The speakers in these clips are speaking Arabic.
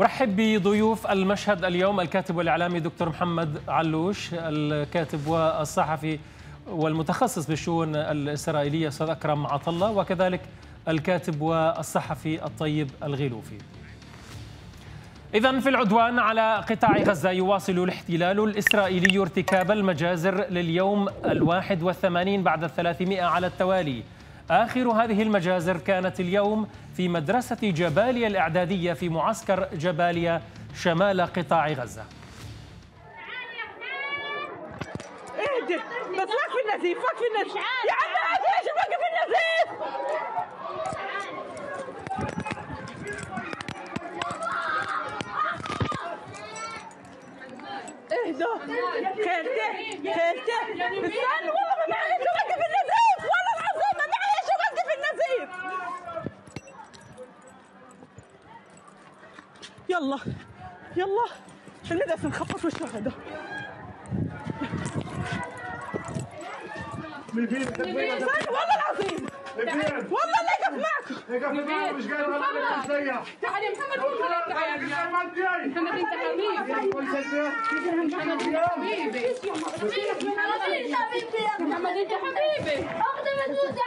ارحب بضيوف المشهد اليوم الكاتب والاعلامي دكتور محمد علوش الكاتب والصحفي والمتخصص بالشؤون الاسرائيليه استاذ اكرم عطله وكذلك الكاتب والصحفي الطيب الغيلوفي. إذا في العدوان على قطاع غزة يواصل الاحتلال الإسرائيلي ارتكاب المجازر لليوم الواحد والثمانين بعد الثلاثمائة على التوالي آخر هذه المجازر كانت اليوم في مدرسة جباليا الإعدادية في معسكر جباليا شمال قطاع غزة اهدي بس لك في النزيف لك في النزيف يا عم اهدي ايش بك في النزيف اهدى خيرته خيرته استنى والله ما بعرف شو بك في النزيف طيب يلا يلا شو نقدر نخبط وش هذا والله العظيم والله لا يقف معكم يقف معكم مش قادر انا مسيح تعال يا محمد قول لك تعال محمد انت حبيبي محمد انت حبيبي محمد انت حبيبي اقدم ادوس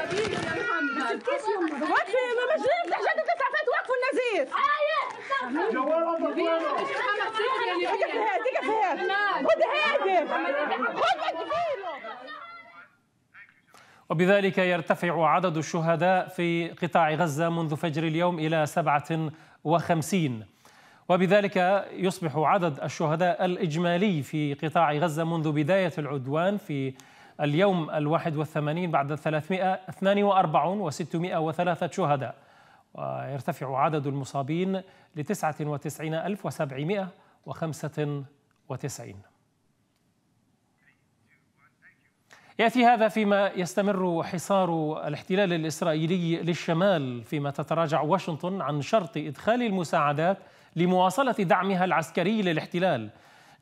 حبيبي يا محمد وقفي ما مجنون عشان تدفع فتوى وقفوا النزيف جوال الله يا محمد هادي هادي خذ وبذلك يرتفع عدد الشهداء في قطاع غزة منذ فجر اليوم إلى 57 وبذلك يصبح عدد الشهداء الإجمالي في قطاع غزة منذ بداية العدوان في اليوم الواحد والثمانين بعد 342 و 603 شهداء ويرتفع عدد المصابين ل 99795 ياتي هذا فيما يستمر حصار الاحتلال الاسرائيلي للشمال فيما تتراجع واشنطن عن شرط ادخال المساعدات لمواصله دعمها العسكري للاحتلال.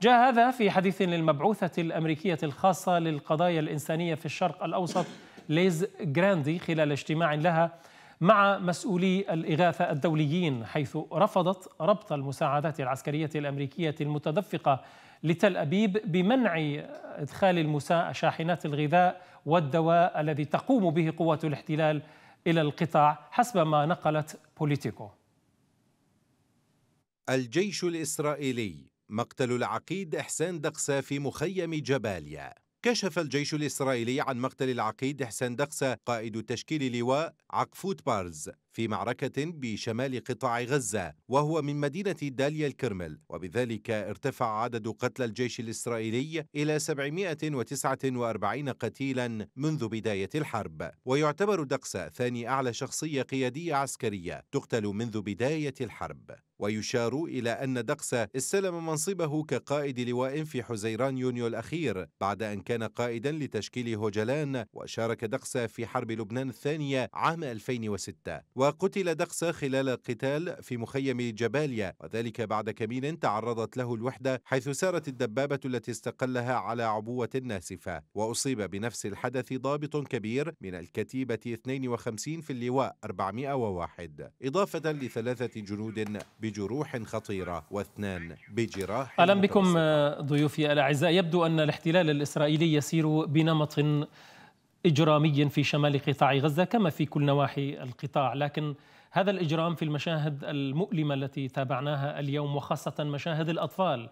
جاء هذا في حديث للمبعوثه الامريكيه الخاصه للقضايا الانسانيه في الشرق الاوسط ليز جراندي خلال اجتماع لها مع مسؤولي الإغاثة الدوليين حيث رفضت ربط المساعدات العسكرية الأمريكية المتدفقة لتل أبيب بمنع إدخال المساء شاحنات الغذاء والدواء الذي تقوم به قوات الاحتلال إلى القطاع حسب ما نقلت بوليتيكو الجيش الإسرائيلي مقتل العقيد إحسان دقسة في مخيم جباليا كشف الجيش الإسرائيلي عن مقتل العقيد إحسان دقسة قائد تشكيل لواء عقفوت بارز في معركة بشمال قطاع غزة وهو من مدينة داليا الكرمل وبذلك ارتفع عدد قتلى الجيش الإسرائيلي إلى 749 قتيلا منذ بداية الحرب ويعتبر دقسة ثاني أعلى شخصية قيادية عسكرية تقتل منذ بداية الحرب ويشار إلى أن دقسة استلم منصبه كقائد لواء في حزيران يونيو الأخير بعد أن كان قائدا لتشكيل هوجلان وشارك دقسة في حرب لبنان الثانية عام 2006 وقتل دقس خلال القتال في مخيم جباليا وذلك بعد كمين تعرضت له الوحدة حيث سارت الدبابة التي استقلها على عبوة ناسفة وأصيب بنفس الحدث ضابط كبير من الكتيبة 52 في اللواء 401 إضافة لثلاثة جنود بجروح خطيرة واثنان بجراح أهلا بكم آه، ضيوفي الأعزاء يبدو أن الاحتلال الإسرائيلي يسير بنمط إجرامي في شمال قطاع غزة كما في كل نواحي القطاع لكن هذا الإجرام في المشاهد المؤلمة التي تابعناها اليوم وخاصة مشاهد الأطفال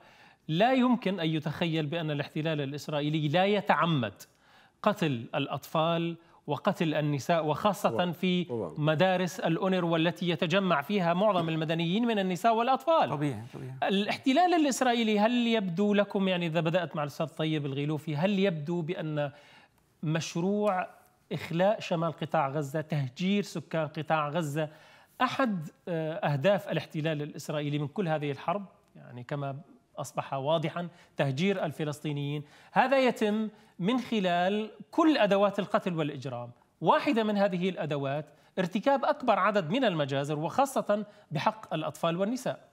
لا يمكن أن يتخيل بأن الاحتلال الإسرائيلي لا يتعمد قتل الأطفال وقتل النساء وخاصة في مدارس الأونر والتي يتجمع فيها معظم المدنيين من النساء والأطفال طبيعي, طبيعي. الاحتلال الإسرائيلي هل يبدو لكم يعني إذا بدأت مع الأستاذ طيب الغيلوفي هل يبدو بأن مشروع إخلاء شمال قطاع غزة تهجير سكان قطاع غزة أحد آه، أهداف الاحتلال الإسرائيلي من كل هذه الحرب يعني كما أصبح واضحا تهجير الفلسطينيين هذا يتم من خلال كل أدوات القتل والإجرام واحدة من هذه الأدوات ارتكاب أكبر عدد من المجازر وخاصة بحق الأطفال والنساء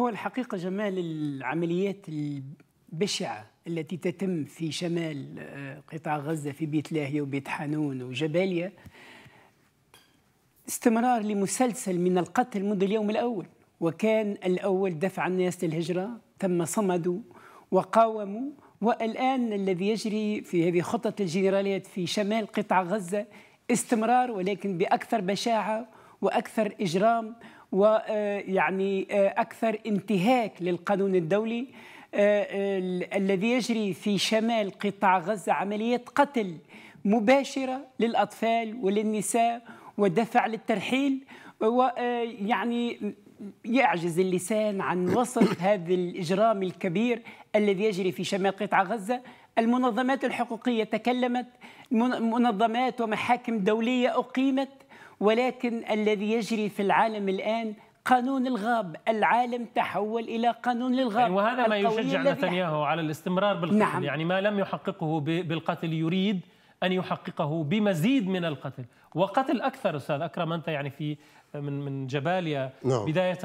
هو الحقيقة جمال العمليات البشعة التي تتم في شمال آه، قطاع غزة في بيت لاهية وبيت حانون وجباليا استمرار لمسلسل من القتل منذ اليوم الأول وكان الأول دفع الناس للهجرة تم صمدوا وقاوموا والآن الذي يجري في هذه خطة الجنراليات في شمال قطاع غزة استمرار ولكن بأكثر بشاعة وأكثر إجرام ويعني آه، آه، أكثر انتهاك للقانون الدولي آه، آه، الذي يجري في شمال قطاع غزة عملية قتل مباشرة للأطفال وللنساء ودفع للترحيل ويعني آه، يعجز اللسان عن وصف هذا الإجرام الكبير الذي يجري في شمال قطاع غزة المنظمات الحقوقية تكلمت منظمات ومحاكم دولية أقيمت ولكن الذي يجري في العالم الآن قانون الغاب العالم تحول إلى قانون الغاب يعني أيوة، وهذا ما يشجع نتنياهو على الاستمرار بالقتل نعم. يعني ما لم يحققه بالقتل يريد أن يحققه بمزيد من القتل وقتل أكثر أستاذ أكرم أنت يعني في من من جباليا نعم. بداية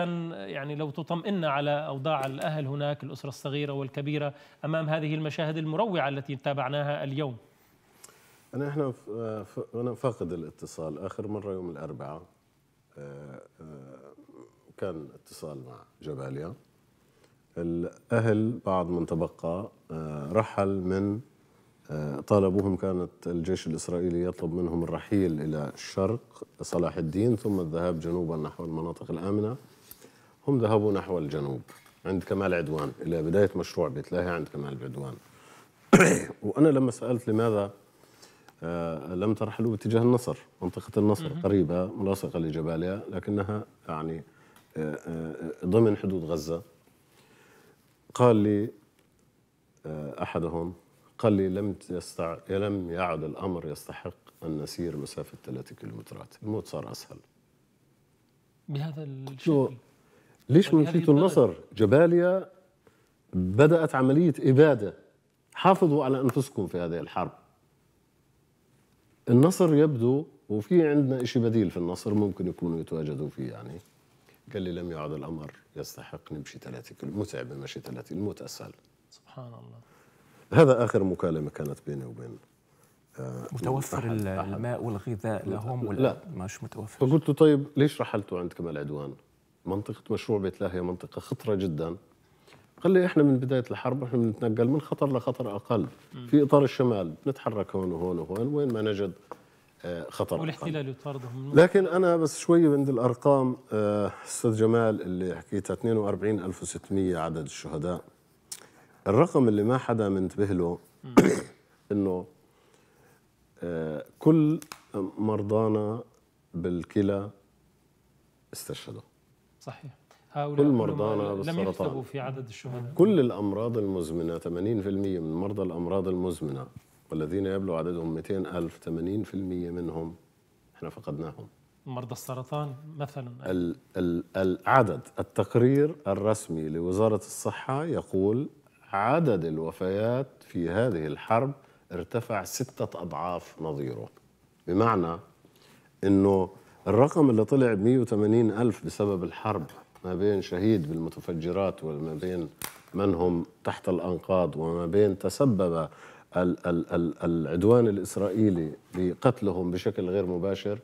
يعني لو تطمئن على أوضاع الأهل هناك الأسرة الصغيرة والكبيرة أمام هذه المشاهد المروعة التي تابعناها اليوم أنا إحنا أنا فاقد الاتصال آخر مرة يوم الأربعاء آه، آه، كان اتصال مع جباليا الأهل بعض من تبقى آه، رحل من آه، طالبوهم كانت الجيش الإسرائيلي يطلب منهم الرحيل إلى الشرق صلاح الدين ثم الذهاب جنوبا نحو المناطق الآمنة هم ذهبوا نحو الجنوب عند كمال عدوان إلى بداية مشروع بيت لاهي عند كمال عدوان وأنا لما سألت لماذا آه، لم ترحلوا باتجاه النصر منطقة النصر قريبة ملاصقة لجباليا لكنها يعني آه، آه، آه، ضمن حدود غزة قال لي أحدهم قال لي لم يستع... لم يعد الأمر يستحق أن نسير مسافة ثلاثة كيلومترات الموت صار أسهل بهذا الشكل ليش فيتو يعني النصر جباليا بدأت عملية إبادة حافظوا على أنفسكم في هذه الحرب النصر يبدو وفي عندنا شيء بديل في النصر ممكن يكونوا يتواجدوا فيه يعني قال لي لم يعد الامر يستحق نمشي 30 كيلو متعب ماشي 30 الموت اسهل سبحان الله هذا اخر مكالمه كانت بيني وبين آه، متوفر أحد الماء أحد والغذاء لهم ولا لا مش متوفر فقلت له طيب ليش رحلتوا عند كمال عدوان؟ منطقه مشروع بيت لاهي منطقه خطره جدا قال لي احنا من بدايه الحرب احنا بنتنقل من خطر لخطر اقل في اطار الشمال بنتحرك هون وهون وهون وين ما نجد آه، خطر والاحتلال يطاردهم لكن انا بس شوي عند الارقام آه، استاذ جمال اللي حكيتها 42600 عدد الشهداء الرقم اللي ما حدا منتبه له انه آه، كل مرضانا بالكلى استشهدوا صحيح هؤلاء كل مرضانا بالسرطان لم يكتبوا في عدد الشهداء كل الامراض المزمنه 80% من مرضى الامراض المزمنه والذين يبلغ عددهم 200 ألف 80% منهم احنا فقدناهم مرضى السرطان مثلا ال ال العدد التقرير الرسمي لوزارة الصحة يقول عدد الوفيات في هذه الحرب ارتفع ستة أضعاف نظيره بمعنى أنه الرقم اللي طلع ب 180 ألف بسبب الحرب ما بين شهيد بالمتفجرات وما بين من هم تحت الأنقاض وما بين تسبب العدوان الإسرائيلي لقتلهم بشكل غير مباشر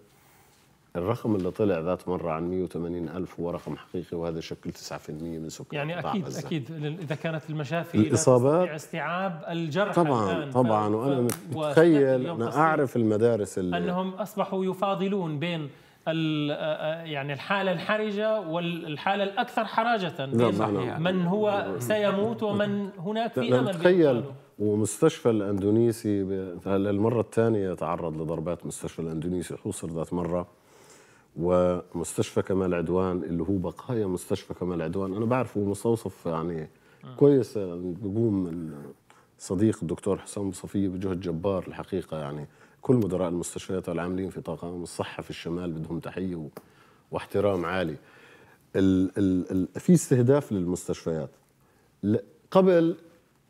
الرقم اللي طلع ذات مرة عن 180 ألف هو رقم حقيقي وهذا يشكل 9% من سكان يعني أكيد أكيد إذا كانت المشافي الإصابات استيعاب الجرحى طبعا الآن طبعا ف... وأنا متخيل أنا أعرف المدارس اللي أنهم أصبحوا يفاضلون بين آه، يعني الحالة الحرجة والحالة الأكثر حراجة نعم، نعم، نعم. من هو سيموت ومن هناك في أمل تخيل ومستشفى الاندونيسي للمره الثانيه تعرض لضربات مستشفى الاندونيسي حوصر ذات مره ومستشفى كمال عدوان اللي هو بقايا مستشفى كمال عدوان انا بعرفه مستوصف يعني كويس بقوم صديق الدكتور حسام صفيه بجهد جبار الحقيقه يعني كل مدراء المستشفيات والعاملين في طاقم الصحه في الشمال بدهم تحيه واحترام عالي ال... ال... ال... في استهداف للمستشفيات قبل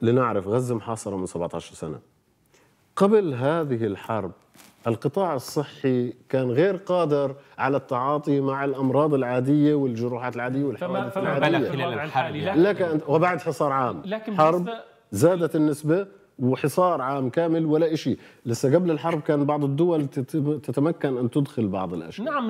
لنعرف غزة محاصرة من 17 سنة قبل هذه الحرب القطاع الصحي كان غير قادر على التعاطي مع الامراض العاديه والجروحات العاديه والحوادث فما العاديه فما خلال الحرب يعني. يعني. لك أنت وبعد حصار عام لكن حرب زادت النسبه وحصار عام كامل ولا شيء لسه قبل الحرب كان بعض الدول تتمكن أن تدخل بعض الأشياء نعم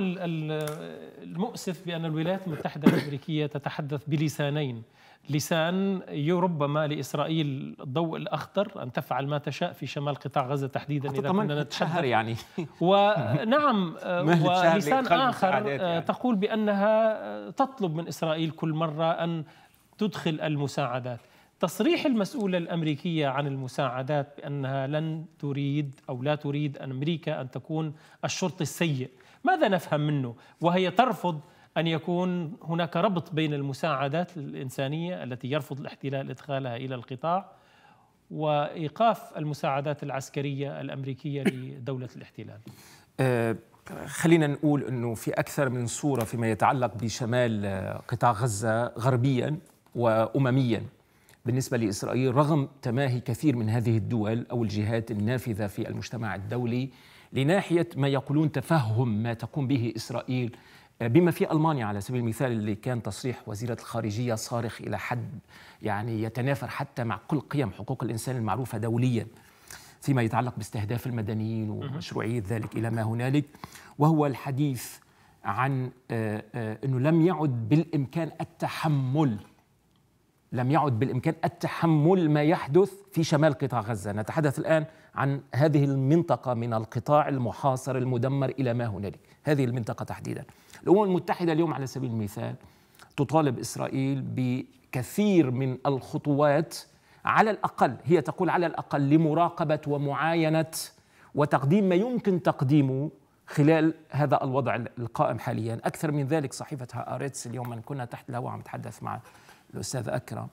المؤسف بأن الولايات المتحدة الأمريكية تتحدث بلسانين لسان ربما لاسرائيل الضوء الاخضر ان تفعل ما تشاء في شمال قطاع غزه تحديدا اذا كنا نتشهر يعني ونعم ولسان اخر يعني. تقول بانها تطلب من اسرائيل كل مره ان تدخل المساعدات تصريح المسؤولة الأمريكية عن المساعدات بأنها لن تريد أو لا تريد أن أمريكا أن تكون الشرط السيء ماذا نفهم منه وهي ترفض أن يكون هناك ربط بين المساعدات الإنسانية التي يرفض الاحتلال إدخالها إلى القطاع وإيقاف المساعدات العسكرية الأمريكية لدولة الاحتلال آه، خلينا نقول أنه في أكثر من صورة فيما يتعلق بشمال آه، قطاع غزة غربيا وأمميا بالنسبة لإسرائيل رغم تماهي كثير من هذه الدول أو الجهات النافذة في المجتمع الدولي لناحية ما يقولون تفهم ما تقوم به إسرائيل بما في المانيا على سبيل المثال اللي كان تصريح وزيره الخارجيه صارخ الى حد يعني يتنافر حتى مع كل قيم حقوق الانسان المعروفه دوليا فيما يتعلق باستهداف المدنيين ومشروعيه ذلك الى ما هنالك وهو الحديث عن آه، آه، انه لم يعد بالامكان التحمل لم يعد بالإمكان التحمل ما يحدث في شمال قطاع غزة نتحدث الآن عن هذه المنطقة من القطاع المحاصر المدمر إلى ما هنالك هذه المنطقة تحديدا الأمم المتحدة اليوم على سبيل المثال تطالب إسرائيل بكثير من الخطوات على الأقل هي تقول على الأقل لمراقبة ومعاينة وتقديم ما يمكن تقديمه خلال هذا الوضع القائم حاليا أكثر من ذلك صحيفة هآرتس اليوم من كنا تحت الهواء عم نتحدث مع الاستاذ اكرم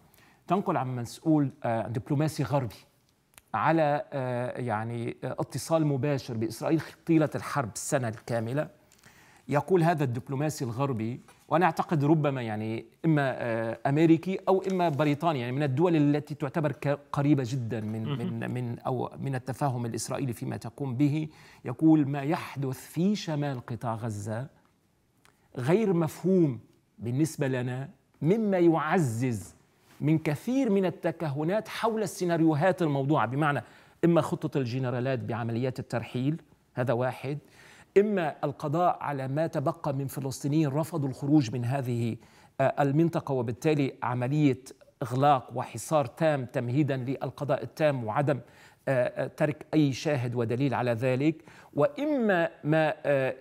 تنقل عن مسؤول آه، دبلوماسي غربي على آه، يعني آه، اتصال مباشر باسرائيل طيله الحرب السنه الكامله يقول هذا الدبلوماسي الغربي وانا اعتقد ربما يعني اما امريكي او اما بريطانيا يعني من الدول التي تعتبر قريبه جدا من من من او من التفاهم الاسرائيلي فيما تقوم به يقول ما يحدث في شمال قطاع غزه غير مفهوم بالنسبه لنا مما يعزز من كثير من التكهنات حول السيناريوهات الموضوعه بمعنى اما خطه الجنرالات بعمليات الترحيل هذا واحد اما القضاء على ما تبقى من فلسطينيين رفضوا الخروج من هذه آه، المنطقه وبالتالي عمليه اغلاق وحصار تام تمهيدا للقضاء التام وعدم آه، آه، ترك اي شاهد ودليل على ذلك واما ما آه،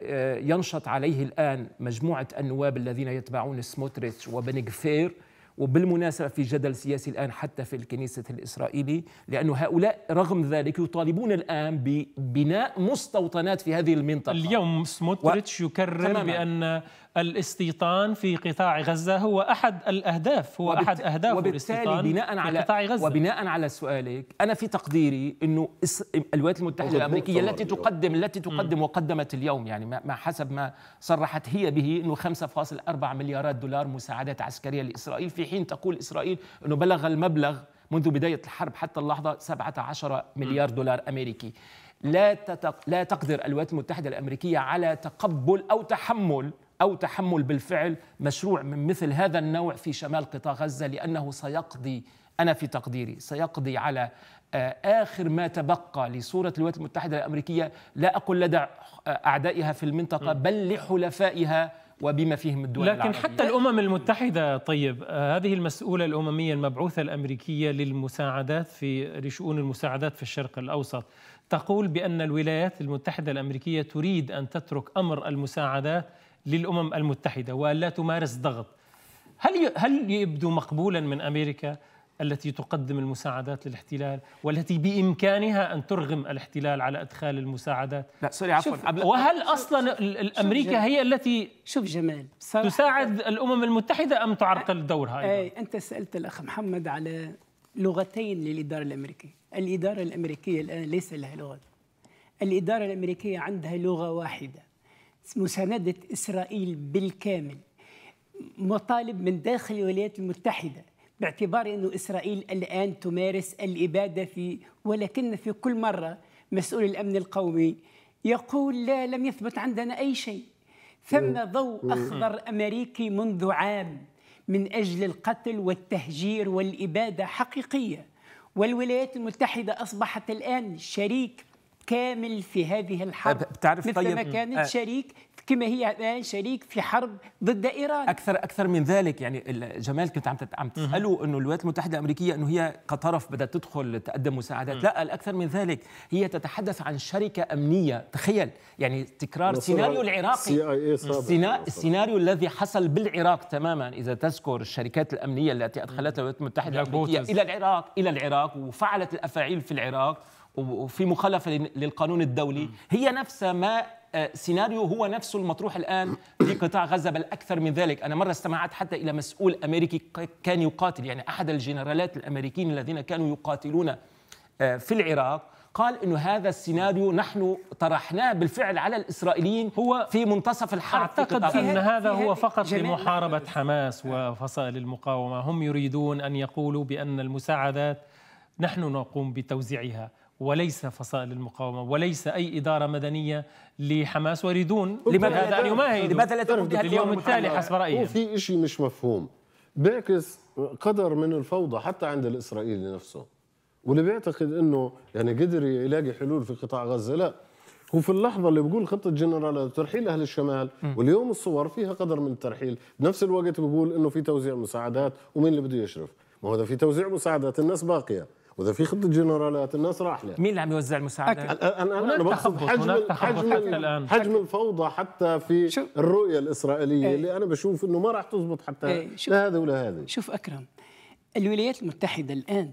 آه، ينشط عليه الان مجموعه النواب الذين يتبعون سموتريتش وبنغفير وبالمناسبة في جدل سياسي الآن حتى في الكنيسة الإسرائيلي لأن هؤلاء رغم ذلك يطالبون الآن ببناء مستوطنات في هذه المنطقة اليوم سموتريتش و... يكرر تماماً. بأن الاستيطان في قطاع غزة هو أحد الأهداف هو وبت... أحد أهداف وبالتالي بناء على قطاع غزة وبناء على سؤالك أنا في تقديري أنه إس... الولايات المتحدة الأمريكية التي تقدم التي تقدم م. وقدمت اليوم يعني ما حسب ما صرحت هي به أنه 5.4 مليارات دولار مساعدات عسكرية لإسرائيل في في حين تقول إسرائيل أنه بلغ المبلغ منذ بداية الحرب حتى اللحظة 17 مليار دولار أمريكي لا تتق... لا تقدر الولايات المتحدة الأمريكية على تقبل أو تحمل أو تحمل بالفعل مشروع من مثل هذا النوع في شمال قطاع غزة لأنه سيقضي أنا في تقديري سيقضي على آه، آخر ما تبقى لصورة الولايات المتحدة الأمريكية لا أقول لدى أعدائها في المنطقة بل لحلفائها وبما فيهم الدول لكن العربية. حتى الأمم المتحدة طيب هذه المسؤولة الأممية المبعوثة الأمريكية للمساعدات في لشؤون المساعدات في الشرق الأوسط تقول بأن الولايات المتحدة الأمريكية تريد أن تترك أمر المساعدات للأمم المتحدة وألا تمارس ضغط هل هل يبدو مقبولا من أمريكا التي تقدم المساعدات للاحتلال والتي بامكانها ان ترغم الاحتلال على ادخال المساعدات لا سوري عفوا وهل اصلا امريكا هي التي شوف جمال تساعد الامم المتحده ام تعرقل دورها ايضا أي انت سالت الاخ محمد على لغتين للاداره الامريكيه الاداره الامريكيه الان ليس لها لغه الاداره الامريكيه عندها لغه واحده مسانده اسرائيل بالكامل مطالب من داخل الولايات المتحده باعتبار أن إسرائيل الآن تمارس الإبادة في ولكن في كل مرة مسؤول الأمن القومي يقول لا لم يثبت عندنا أي شيء ثم ضوء أخضر أمريكي منذ عام من أجل القتل والتهجير والإبادة حقيقية والولايات المتحدة أصبحت الآن شريك كامل في هذه الحرب بتعرف مثل طيب ما كانت آه. شريك كما هي الان شريك في حرب ضد ايران اكثر اكثر من ذلك يعني جمال كنت عم عم تساله انه الولايات المتحده الامريكيه انه هي كطرف بدات تدخل تقدم مساعدات لا الاكثر من ذلك هي تتحدث عن شركه امنيه تخيل يعني تكرار سيناريو العراقي السينا... إيه السيناريو الذي حصل بالعراق تماما اذا تذكر الشركات الامنيه التي ادخلتها الولايات المتحده الامريكيه الى العراق الى العراق وفعلت الافاعيل في العراق وفي مخالفه للقانون الدولي هي نفسها ما آه، سيناريو هو نفسه المطروح الان في قطاع غزه بل اكثر من ذلك انا مره استمعت حتى الى مسؤول امريكي كان يقاتل يعني احد الجنرالات الامريكيين الذين كانوا يقاتلون آه، في العراق قال انه هذا السيناريو نحن طرحناه بالفعل على الاسرائيليين هو في منتصف الحرب اعتقد في ان هذا هو فقط لمحاربه حماس وفصائل المقاومه هم يريدون ان يقولوا بان المساعدات نحن نقوم بتوزيعها وليس فصائل المقاومة وليس أي إدارة مدنية لحماس ويريدون لماذا هذا أن يعني يماهد لماذا لا تقوم اليوم يعني التالي حسب رأيي في شيء مش مفهوم بيعكس قدر من الفوضى حتى عند الإسرائيلي نفسه واللي بيعتقد أنه يعني قدر يلاقي حلول في قطاع غزة لا هو في اللحظه اللي بيقول خطه جنرال ترحيل اهل الشمال م. واليوم الصور فيها قدر من الترحيل بنفس الوقت بيقول انه في توزيع مساعدات ومين اللي بده يشرف ما هو في توزيع مساعدات الناس باقيه واذا في خطه جنرالات الناس راح لها مين اللي عم يوزع المساعدات؟ انا انا, أنا بقصد حجم حجم الان حجم الفوضى حتى في شوف. الرؤيه الاسرائيليه إيه. اللي انا بشوف انه ما راح تزبط حتى إيه، لا هذا ولا هذا شوف اكرم الولايات المتحده الان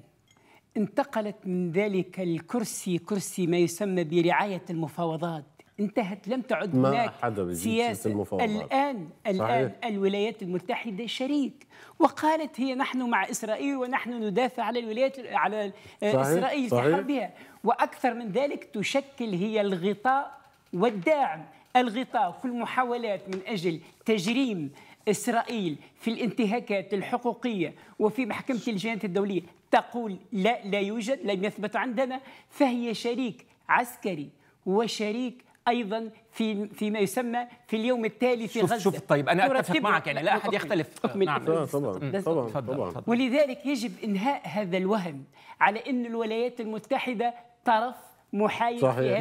انتقلت من ذلك الكرسي كرسي ما يسمى برعايه المفاوضات انتهت لم تعد هناك سياسة الآن الآن الولايات المتحدة شريك وقالت هي نحن مع إسرائيل ونحن ندافع على الولايات آه، على صحيح. إسرائيل في حربها وأكثر من ذلك تشكل هي الغطاء والداعم الغطاء في المحاولات من أجل تجريم إسرائيل في الانتهاكات الحقوقية وفي محكمة الجنايات الدولية تقول لا لا يوجد لم يثبت عندنا فهي شريك عسكري وشريك ايضا في فيما يسمى في اليوم التالي في غزه شوف طيب انا اتفق معك يعني لا احد يختلف أكمل نعم طبعا طبعا, طبعا ولذلك يجب انهاء هذا الوهم على ان الولايات المتحده طرف محايد صحيح.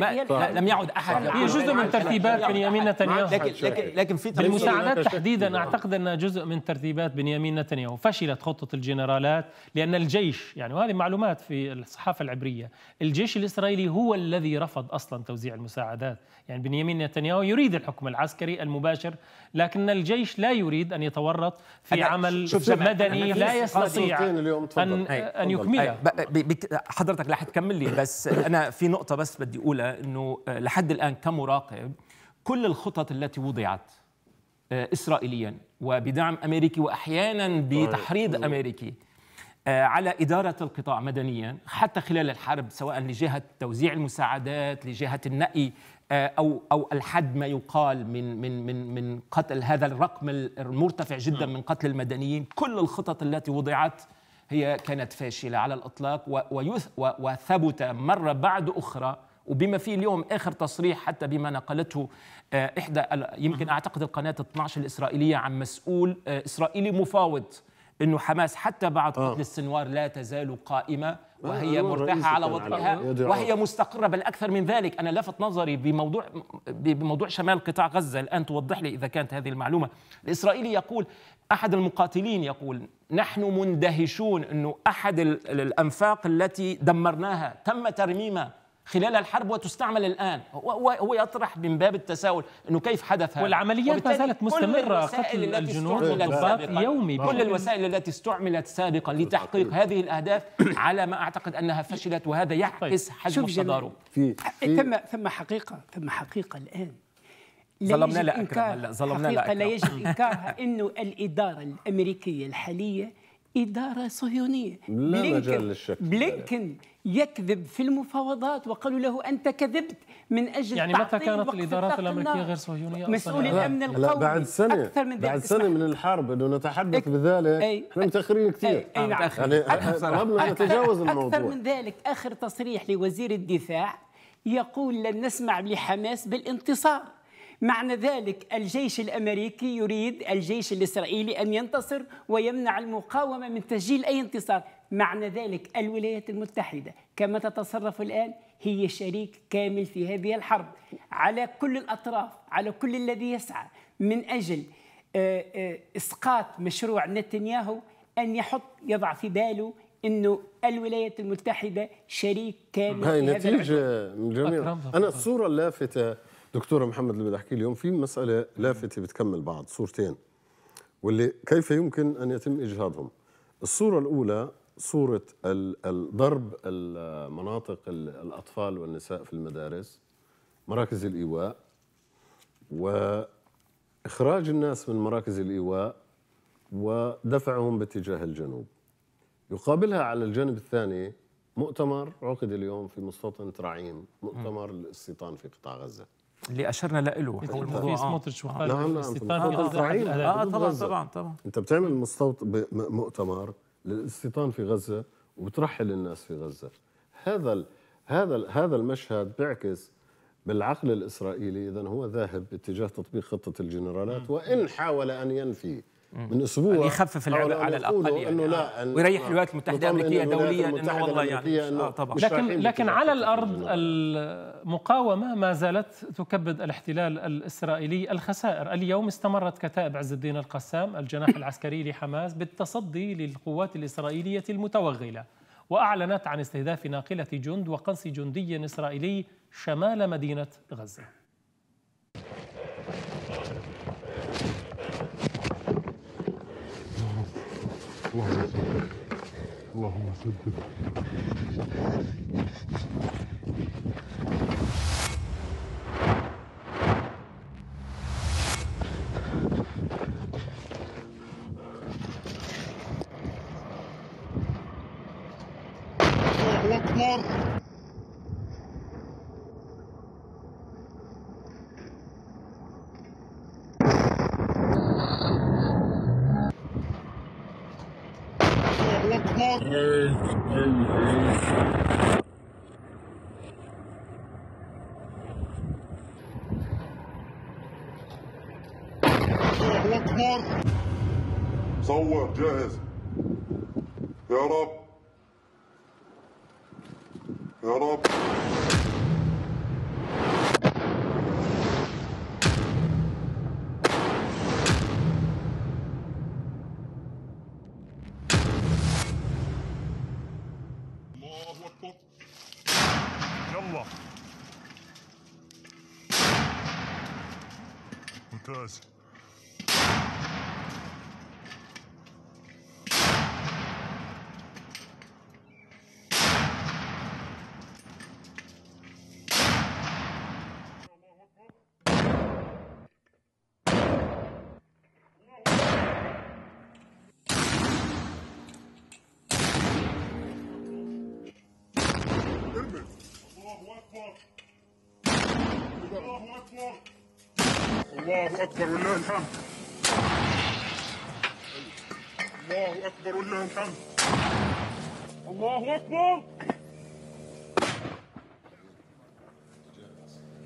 لم يعد احد هي جزء من ترتيبات بنيامين نتنياهو لكن لكن لكن في بالمساعدات تحديدا اعتقد انها جزء من ترتيبات بنيامين نتنياهو فشلت خطه الجنرالات لان الجيش يعني وهذه معلومات في الصحافه العبريه الجيش الاسرائيلي هو الذي رفض اصلا توزيع المساعدات يعني بنيامين نتنياهو يريد الحكم العسكري المباشر لكن الجيش لا يريد أن يتورط في عمل مدني لا يستطيع اليوم أن, أن يكمله حضرتك رح تكمل لي بس أنا في نقطة بس بدي أقولها أنه آه، لحد الآن كمراقب كل الخطط التي وضعت آه، إسرائيليا وبدعم أمريكي وأحيانا بتحريض طيب. أمريكي آه، على إدارة القطاع مدنيا حتى خلال الحرب سواء لجهة توزيع المساعدات لجهة النقي آه، او او الحد ما يقال من من من من قتل هذا الرقم المرتفع جدا نعم. من قتل المدنيين كل الخطط التي وضعت هي كانت فاشله على الاطلاق وثبت مره بعد اخرى وبما فيه اليوم اخر تصريح حتى بما نقلته آه، احدى يمكن اعتقد القناه 12 الاسرائيليه عن مسؤول آه، اسرائيلي مفاوض انه حماس حتى بعد آه. قتل السنوار لا تزال قائمه آه، وهي آه مرتاحه على وضعها وهي مستقره بل اكثر من ذلك انا لفت نظري بموضوع بموضوع شمال قطاع غزه الان توضح لي اذا كانت هذه المعلومه الاسرائيلي يقول احد المقاتلين يقول نحن مندهشون انه احد الانفاق التي دمرناها تم ترميمها خلال الحرب وتستعمل الآن هو يطرح من باب التساؤل أنه كيف حدث هذا والعمليات ما زالت مستمرة قتل الجنود يومي كل الوسائل التي استعملت سابقا لتحقيق هذه الأهداف على ما أعتقد أنها فشلت وهذا طيب، يعكس حجم التضارب ثم ثم حقيقة ثم حقيقة الآن ظلمنا لا يجب إنكار لا يجب إنكارها أنه الإدارة الأمريكية الحالية إدارة صهيونية لا بلينكن مجال للشك بلينكن يكذب في المفاوضات وقالوا له أنت كذبت من أجل يعني متى كانت الإدارات الأمريكية غير صهيونية مسؤول الأمن القومي بعد سنة أكثر من بعد سنة من الحرب أنه نتحدث إيه. بذلك إيه. احنا متأخرين كثير أي إيه، نعم يعني قبل نتجاوز الموضوع أكثر من ذلك آخر تصريح لوزير الدفاع يقول لن نسمع لحماس بالانتصار معنى ذلك الجيش الامريكي يريد الجيش الاسرائيلي ان ينتصر ويمنع المقاومه من تسجيل اي انتصار، معنى ذلك الولايات المتحده كما تتصرف الان هي شريك كامل في هذه الحرب على كل الاطراف، على كل الذي يسعى من اجل آه، آه، اسقاط مشروع نتنياهو ان يحط يضع في باله انه الولايات المتحده شريك كامل هاي نتيجه من انا الصوره اللافته دكتور محمد اللي بدي احكي اليوم في مساله لافته بتكمل بعض صورتين واللي كيف يمكن ان يتم اجهاضهم الصوره الاولى صوره الضرب المناطق الاطفال والنساء في المدارس مراكز الايواء واخراج الناس من مراكز الايواء ودفعهم باتجاه الجنوب يقابلها على الجانب الثاني مؤتمر عقد اليوم في مستوطنة رعيم مؤتمر الاستيطان في قطاع غزة اللي اشرنا له هو الموضوع سموتريتش وقال نعم نعم اه طبعا طبعا طبعا انت بتعمل مستوط مؤتمر للاستيطان في غزه وبترحل الناس في غزه هذا هذا هذا المشهد بيعكس بالعقل الاسرائيلي اذا هو ذاهب باتجاه تطبيق خطه الجنرالات وان حاول ان ينفي من اسبوع يعني يخفف العبء على الاقل يعني انه آه. لا أن ويريح الولايات المتحده الامريكيه دوليا انه والله يعني إنه آه طبعا لكن لكن على الارض المقاومه ما زالت تكبد الاحتلال الاسرائيلي الخسائر، اليوم استمرت كتائب عز الدين القسام الجناح العسكري لحماس بالتصدي للقوات الاسرائيليه المتوغله واعلنت عن استهداف ناقله جند وقنص جندي اسرائيلي شمال مدينه غزه. اللهم صدق اللهم صدق because Allahu Akbar. Allahu Akbar. الله أكبر الله الحمد الله أكبر الله الحمد الله أكبر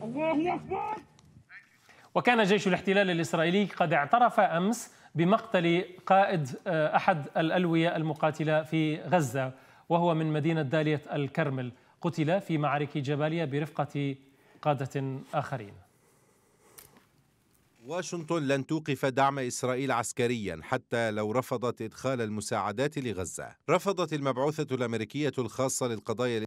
الله أكبر وكان جيش الاحتلال الإسرائيلي قد اعترف أمس بمقتل قائد آه، أحد الألوية المقاتلة في غزة وهو من مدينة دالية الكرمل قتل في معارك جبالية برفقة قادة آخرين واشنطن لن توقف دعم اسرائيل عسكريا حتى لو رفضت ادخال المساعدات لغزه. رفضت المبعوثه الامريكيه الخاصه للقضايا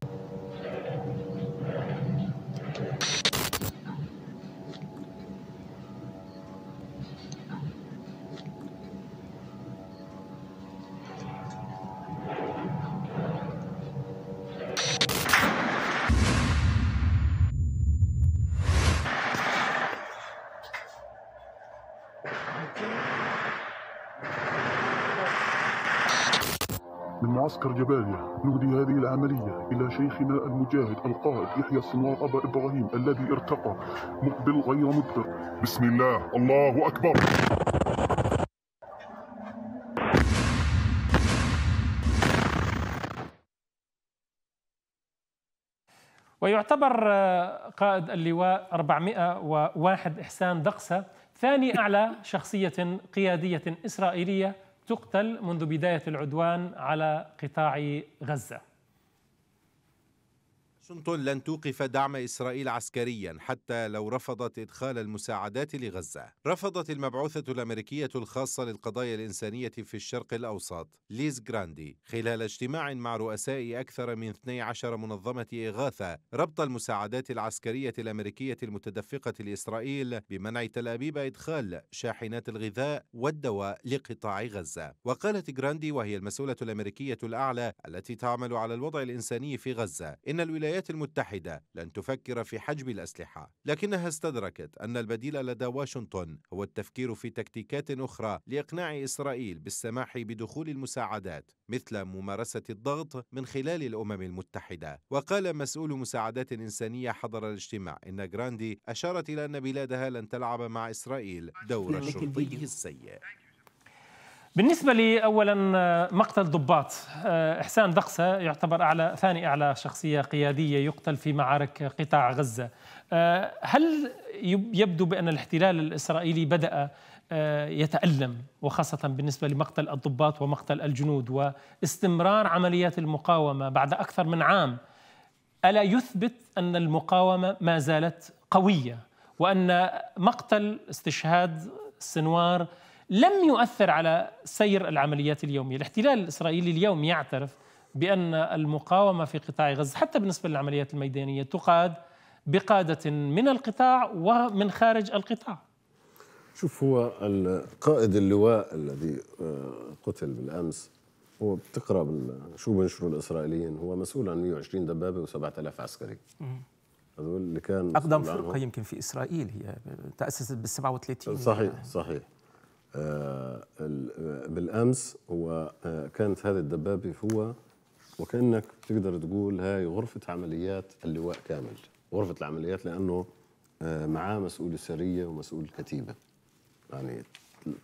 من معسكر جباليا نهدي هذه العملية إلى شيخنا المجاهد القائد يحيى الصنوار أبا إبراهيم الذي ارتقى مقبل غير مدبر بسم الله الله أكبر ويعتبر آه، قائد اللواء 401 إحسان دقسة ثاني أعلى شخصية قيادية إسرائيلية تقتل منذ بداية العدوان على قطاع غزة واشنطن لن توقف دعم إسرائيل عسكريا حتى لو رفضت إدخال المساعدات لغزة رفضت المبعوثة الأمريكية الخاصة للقضايا الإنسانية في الشرق الأوسط ليز جراندي خلال اجتماع مع رؤساء أكثر من 12 منظمة إغاثة ربط المساعدات العسكرية الأمريكية المتدفقة لإسرائيل بمنع تل أبيب إدخال شاحنات الغذاء والدواء لقطاع غزة وقالت جراندي وهي المسؤولة الأمريكية الأعلى التي تعمل على الوضع الإنساني في غزة إن الولايات الولايات المتحدة لن تفكر في حجب الأسلحة لكنها استدركت أن البديل لدى واشنطن هو التفكير في تكتيكات أخرى لإقناع إسرائيل بالسماح بدخول المساعدات مثل ممارسة الضغط من خلال الأمم المتحدة وقال مسؤول مساعدات إنسانية حضر الاجتماع إن جراندي أشارت إلى أن بلادها لن تلعب مع إسرائيل دور الشرطي السيء بالنسبة لي أولا آه، مقتل ضباط آه، إحسان دقسة يعتبر أعلى ثاني أعلى شخصية قيادية يقتل في معارك قطاع غزة آه، هل يبدو بأن الاحتلال الإسرائيلي بدأ يتألم وخاصة بالنسبة لمقتل الضباط ومقتل الجنود واستمرار عمليات المقاومة بعد أكثر من عام ألا يثبت أن المقاومة ما زالت قوية وأن مقتل استشهاد السنوار لم يؤثر على سير العمليات اليومية الاحتلال الإسرائيلي اليوم يعترف بأن المقاومة في قطاع غزة حتى بالنسبة للعمليات الميدانية تقاد بقادة من القطاع ومن خارج القطاع شوف هو القائد اللواء الذي آه، قتل بالأمس هو بتقرا شو بنشروا الاسرائيليين هو مسؤول عن 120 دبابه و7000 عسكري هذول اللي كان اقدم فرقه يمكن في اسرائيل هي تاسست بال 37 صحيح يعني. صحيح بالامس هو كانت هذه الدبابه هو وكانك بتقدر تقول هاي غرفه عمليات اللواء كامل غرفه العمليات لانه معاه مسؤول السريه ومسؤول كتيبه يعني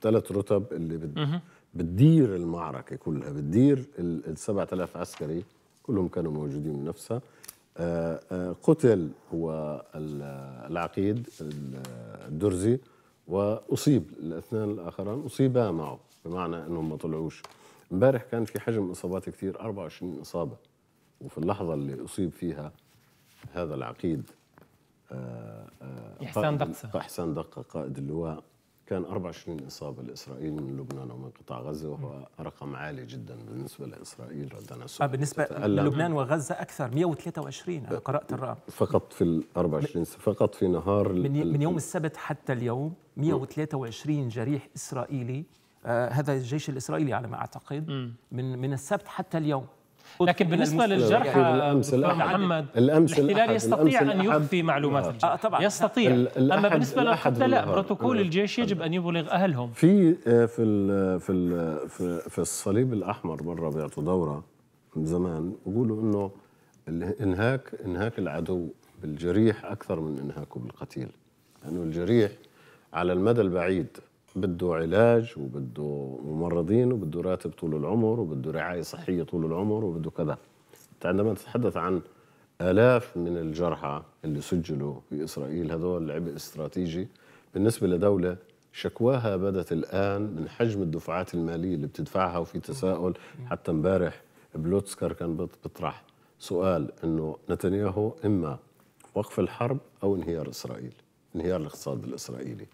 ثلاث رتب اللي بد بتدير المعركه كلها بتدير ال 7000 عسكري كلهم كانوا موجودين نفسها آه، آه، قتل هو العقيد الدرزي واصيب الاثنين الاخران اصيبا معه بمعنى انهم ما طلعوش امبارح كان في حجم اصابات كثير 24 اصابه وفي اللحظه اللي اصيب فيها هذا العقيد آه، آه، احسان دقه احسان دقه قائد اللواء كان 24 إصابة لإسرائيل من لبنان ومن قطاع غزة وهو رقم عالي جدا بالنسبة لإسرائيل ردنا آه بالنسبة للبنان وغزة أكثر 123 أنا قرأت الرقم فقط في ال 24 فقط في نهار من, من يوم السبت حتى اليوم 123 جريح إسرائيلي آه هذا الجيش الإسرائيلي على ما أعتقد من من السبت حتى اليوم لكن بالنسبه للجرحى الامس آه، محمد الامس الاحتلال يستطيع ان يخفي معلومات الجرحى آه طبعا يستطيع اما بالنسبه للقتلى لا بروتوكول آه. الجيش يجب ان يبلغ اهلهم في آه، في في في الصليب الاحمر مره بيعطوا دوره من زمان بيقولوا انه انهاك انهاك العدو بالجريح اكثر من انهاكه بالقتيل لانه يعني الجريح على المدى البعيد بده علاج وبده ممرضين وبده راتب طول العمر وبده رعايه صحيه طول العمر وبده كذا عندما نتحدث عن آلاف من الجرحى اللي سجلوا في إسرائيل هذول عبء استراتيجي بالنسبة لدولة شكواها بدت الآن من حجم الدفعات المالية اللي بتدفعها وفي تساؤل حتى امبارح بلوتسكر كان بيطرح سؤال انه نتنياهو اما وقف الحرب او انهيار اسرائيل انهيار الاقتصاد الاسرائيلي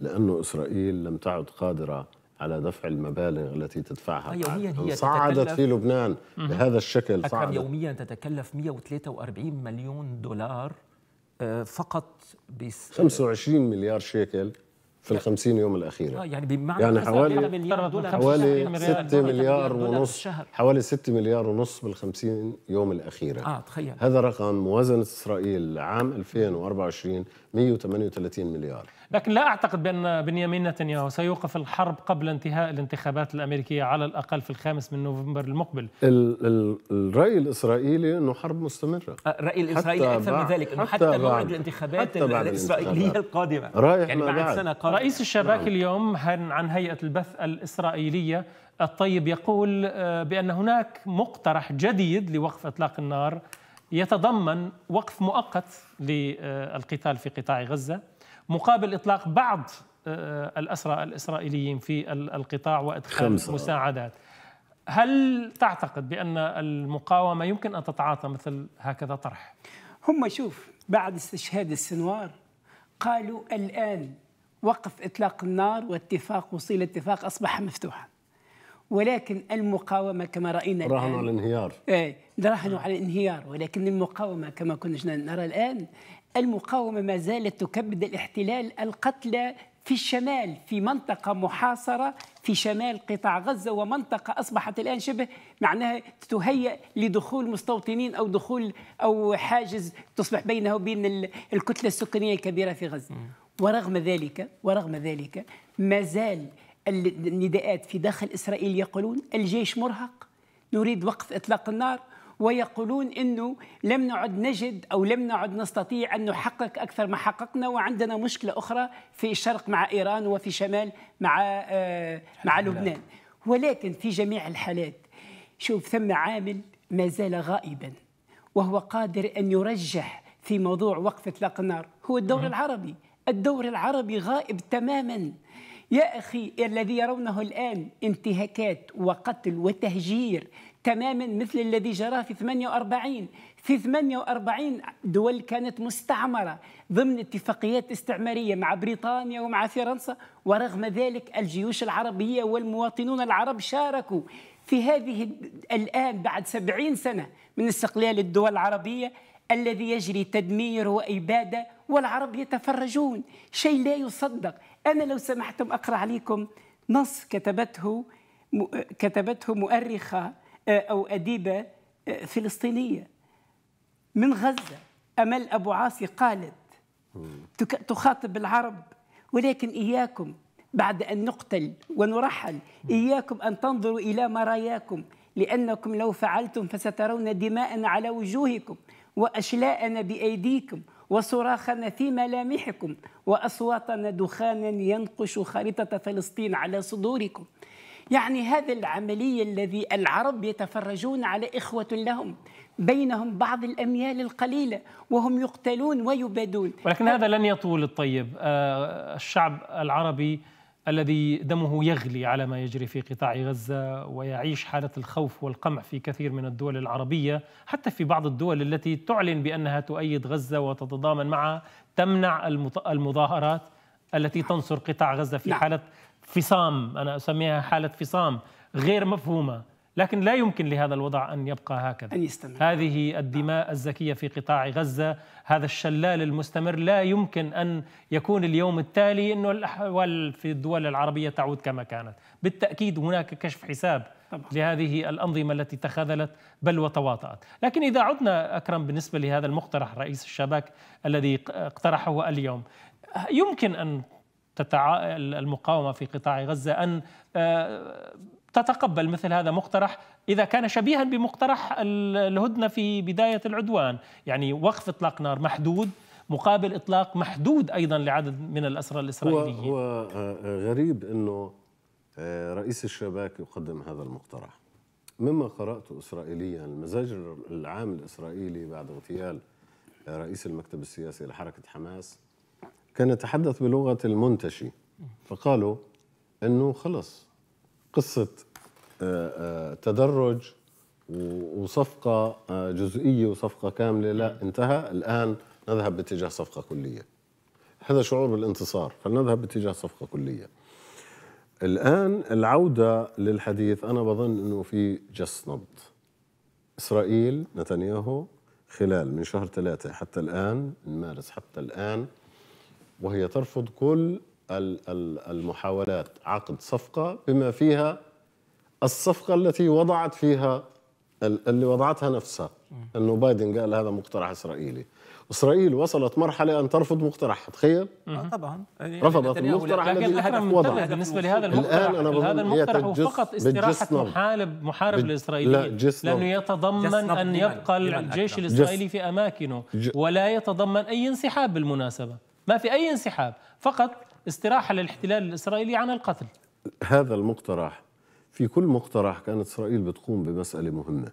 لأن إسرائيل لم تعد قادرة على دفع المبالغ التي تدفعها آه، هي صعدت في لبنان بهذا الشكل صعدت. يوميا تتكلف 143 مليون دولار آه، فقط بس 25 آه، مليار شيكل في ال 50 يوم الاخيره آه يعني بمعنى يعني حوالي مليار دولار حوالي 6 مليار ونص حوالي 6 مليار ونص بال 50 يوم الاخيره اه تخيل هذا رقم موازنه اسرائيل عام 2024 138 مليار لكن لا اعتقد بان بنيامين نتنياهو سيوقف الحرب قبل انتهاء الانتخابات الامريكيه على الاقل في الخامس من نوفمبر المقبل ال ال الراي الاسرائيلي انه حرب مستمره الراي آه، الاسرائيلي اكثر من ذلك حتى, حتى موعد الانتخابات الاسرائيليه القادمه رايح يعني بعد سنه قادمه رئيس نعم. الشباك نعم. اليوم عن هيئة البث الإسرائيلية الطيب يقول آه، بأن هناك مقترح جديد لوقف إطلاق النار يتضمن وقف مؤقت للقتال في قطاع غزة مقابل إطلاق بعض آه، الأسرى الإسرائيليين في القطاع وإدخال خمسة. مساعدات هل تعتقد بأن المقاومة يمكن أن تتعاطى مثل هكذا طرح؟ هم شوف بعد استشهاد السنوار قالوا الآن وقف إطلاق النار واتفاق وصيل اتفاق أصبح مفتوحا ولكن المقاومة كما رأينا الآن راهنوا على الانهيار اي راهنوا على الانهيار ولكن المقاومة كما كنا نرى الآن المقاومة ما زالت تكبد الاحتلال القتلى في الشمال في منطقة محاصرة في شمال قطاع غزة ومنطقة أصبحت الآن شبه معناها تهيئ لدخول مستوطنين أو دخول أو حاجز تصبح بينه وبين الكتلة السكانية الكبيرة في غزة ورغم ذلك ورغم ذلك ما زال النداءات في داخل إسرائيل يقولون الجيش مرهق نريد وقف إطلاق النار ويقولون انه لم نعد نجد او لم نعد نستطيع ان نحقق اكثر ما حققنا وعندنا مشكله اخرى في الشرق مع ايران وفي شمال مع آه، مع لبنان ولكن في جميع الحالات شوف ثم عامل ما زال غائبا وهو قادر ان يرجح في موضوع وقف اطلاق النار هو الدور العربي الدور العربي غائب تماما يا أخي الذي يرونه الآن انتهاكات وقتل وتهجير تماما مثل الذي جرى في 48 في 48 دول كانت مستعمرة ضمن اتفاقيات استعمارية مع بريطانيا ومع فرنسا ورغم ذلك الجيوش العربية والمواطنون العرب شاركوا في هذه الآن بعد 70 سنة من استقلال الدول العربية الذي يجري تدمير وإبادة والعرب يتفرجون شيء لا يصدق أنا لو سمحتم أقرأ عليكم نص كتبته كتبته مؤرخة آه، أو أديبة آه، فلسطينية من غزة أمل أبو عاصي قالت تخاطب العرب ولكن إياكم بعد أن نقتل ونرحل إياكم أن تنظروا إلى مراياكم لأنكم لو فعلتم فسترون دماء على وجوهكم وأشلاءنا بأيديكم وصراخنا في ملامحكم وأصواتنا دخانا ينقش خريطة فلسطين على صدوركم يعني هذا العملية الذي العرب يتفرجون على إخوة لهم بينهم بعض الأميال القليلة وهم يقتلون ويبادون ولكن هذا لن يطول الطيب آه، الشعب العربي الذي دمه يغلي على ما يجري في قطاع غزه ويعيش حاله الخوف والقمع في كثير من الدول العربيه حتى في بعض الدول التي تعلن بانها تؤيد غزه وتتضامن معها تمنع المظاهرات التي تنصر قطاع غزه في نعم. حاله فصام انا اسميها حاله فصام غير مفهومه لكن لا يمكن لهذا الوضع أن يبقى هكذا أن يستمر. هذه الدماء الزكية في قطاع غزة هذا الشلال المستمر لا يمكن أن يكون اليوم التالي أنه الأحوال في الدول العربية تعود كما كانت بالتأكيد هناك كشف حساب طبعا. لهذه الأنظمة التي تخاذلت بل وتواطأت لكن إذا عدنا أكرم بالنسبة لهذا المقترح رئيس الشباك الذي اقترحه اليوم يمكن أن تتع... المقاومة في قطاع غزة أن آه، تتقبل مثل هذا مقترح اذا كان شبيها بمقترح الهدنه في بدايه العدوان، يعني وقف اطلاق نار محدود مقابل اطلاق محدود ايضا لعدد من الاسرى الاسرائيليين. هو, هو آه، آه، غريب انه آه، رئيس الشباك يقدم هذا المقترح. مما قرات اسرائيليا المزاج العام الاسرائيلي بعد اغتيال رئيس المكتب السياسي لحركه حماس كان يتحدث بلغه المنتشي فقالوا انه خلص قصه آه، آه، تدرج وصفقه آه، جزئيه وصفقه كامله لا انتهى الان نذهب باتجاه صفقه كليه هذا شعور بالانتصار فلنذهب باتجاه صفقه كليه الان العوده للحديث انا بظن انه في جس نبض اسرائيل نتنياهو خلال من شهر ثلاثة حتى الآن من مارس حتى الآن وهي ترفض كل المحاولات عقد صفقة بما فيها الصفقة التي وضعت فيها اللي وضعتها نفسها أنه بايدن قال هذا مقترح إسرائيلي اسرائيل وصلت مرحله ان ترفض مقترحها تخيل آه طبعا يعني رفضت المقترح الذي وضع بالنسبه لهذا المقترح الان انا هذا المقترح هو فقط استراحه محارب محارب للاسرائيليين لا لانه يتضمن ان يبقى الجيش الاسرائيلي في اماكنه ولا يتضمن اي انسحاب بالمناسبه ما في اي انسحاب فقط استراحة للاحتلال الإسرائيلي عن القتل هذا المقترح في كل مقترح كانت إسرائيل بتقوم بمسألة مهمة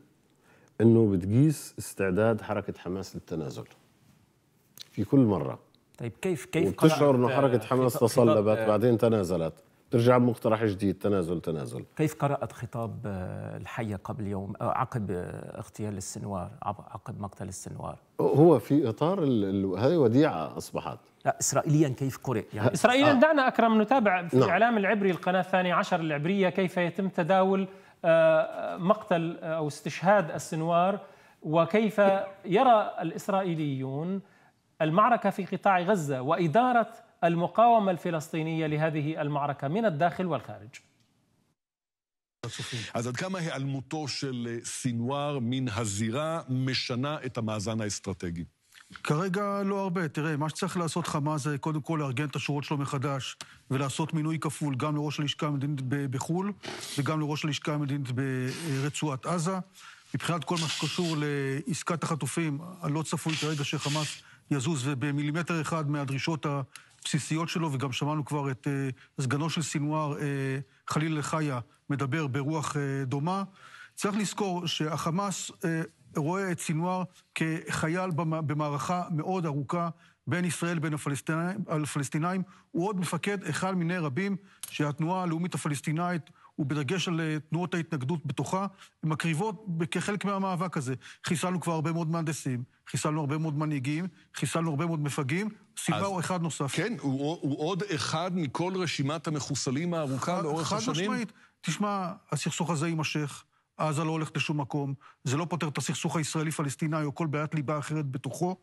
أنه بتقيس استعداد حركة حماس للتنازل في كل مرة طيب كيف كيف وتشعر أنه حركة آه، حماس تصلبت آه. بعدين تنازلت ترجع بمقترح جديد تنازل تنازل كيف قرأت خطاب آه، الحية قبل يوم عقب اغتيال السنوار عقب مقتل السنوار هو في إطار هذه وديعة أصبحت لا إسرائيليا كيف قرئ يعني إسرائيلا آه. دعنا أكرم نتابع في نعم. الاعلام العبري القناة الثانية عشر العبرية كيف يتم تداول آه، مقتل أو استشهاد السنوار وكيف يرى الإسرائيليون المعركة في قطاع غزة وإدارة المقاومة الفلسطينية لهذه المعركة من الداخل والخارج אז עד כמה היעלמותו של סינואר מן הזירה משנה את המאזן האסטרטגי? כרגע לא הרבה. תראה, מה שצריך לעשות חמאס זה קודם כל לארגן את השורות שלו מחדש ולעשות מינוי כפול גם לראש הלשכה המדינית בחו"ל וגם לראש הלשכה המדינית ברצועת עזה. מבחינת כל מה שקשור לעסקת החטופים, הלא צפוי כרגע שחמאס יזוז ובמילימטר אחד מהדרישות הבסיסיות שלו, וגם שמענו כבר את אה, סגנו של סינואר, uh, אה, חליל חיה, מדבר ברוח אה, דומה. צריך לזכור שהחמאס... רואה את סינואר כחייל במערכה מאוד ארוכה בין ישראל לבין הפלסטינאים, הוא עוד מפקד אחד מיני רבים שהתנועה הלאומית הפלסטינאית, ובדגש על אה, תנועות ההתנגדות בתוכה, מקריבות כחלק מהמאבק הזה. חיסלנו כבר הרבה מאוד מהנדסים, חיסלנו הרבה מאוד מנהיגים, חיסלנו הרבה מאוד מפגעים, סיבה הוא אחד נוסף. כן, הוא, הוא עוד אחד מכל רשימת המחוסלים הארוכה לאורך השנים. חד משמעית. תשמע, הסכסוך הזה יימשך. עזה לא הולכת לשום מקום, זה לא פותר את הסכסוך הישראלי-פלסטיני או כל בעיית ליבה אחרת בתוכו.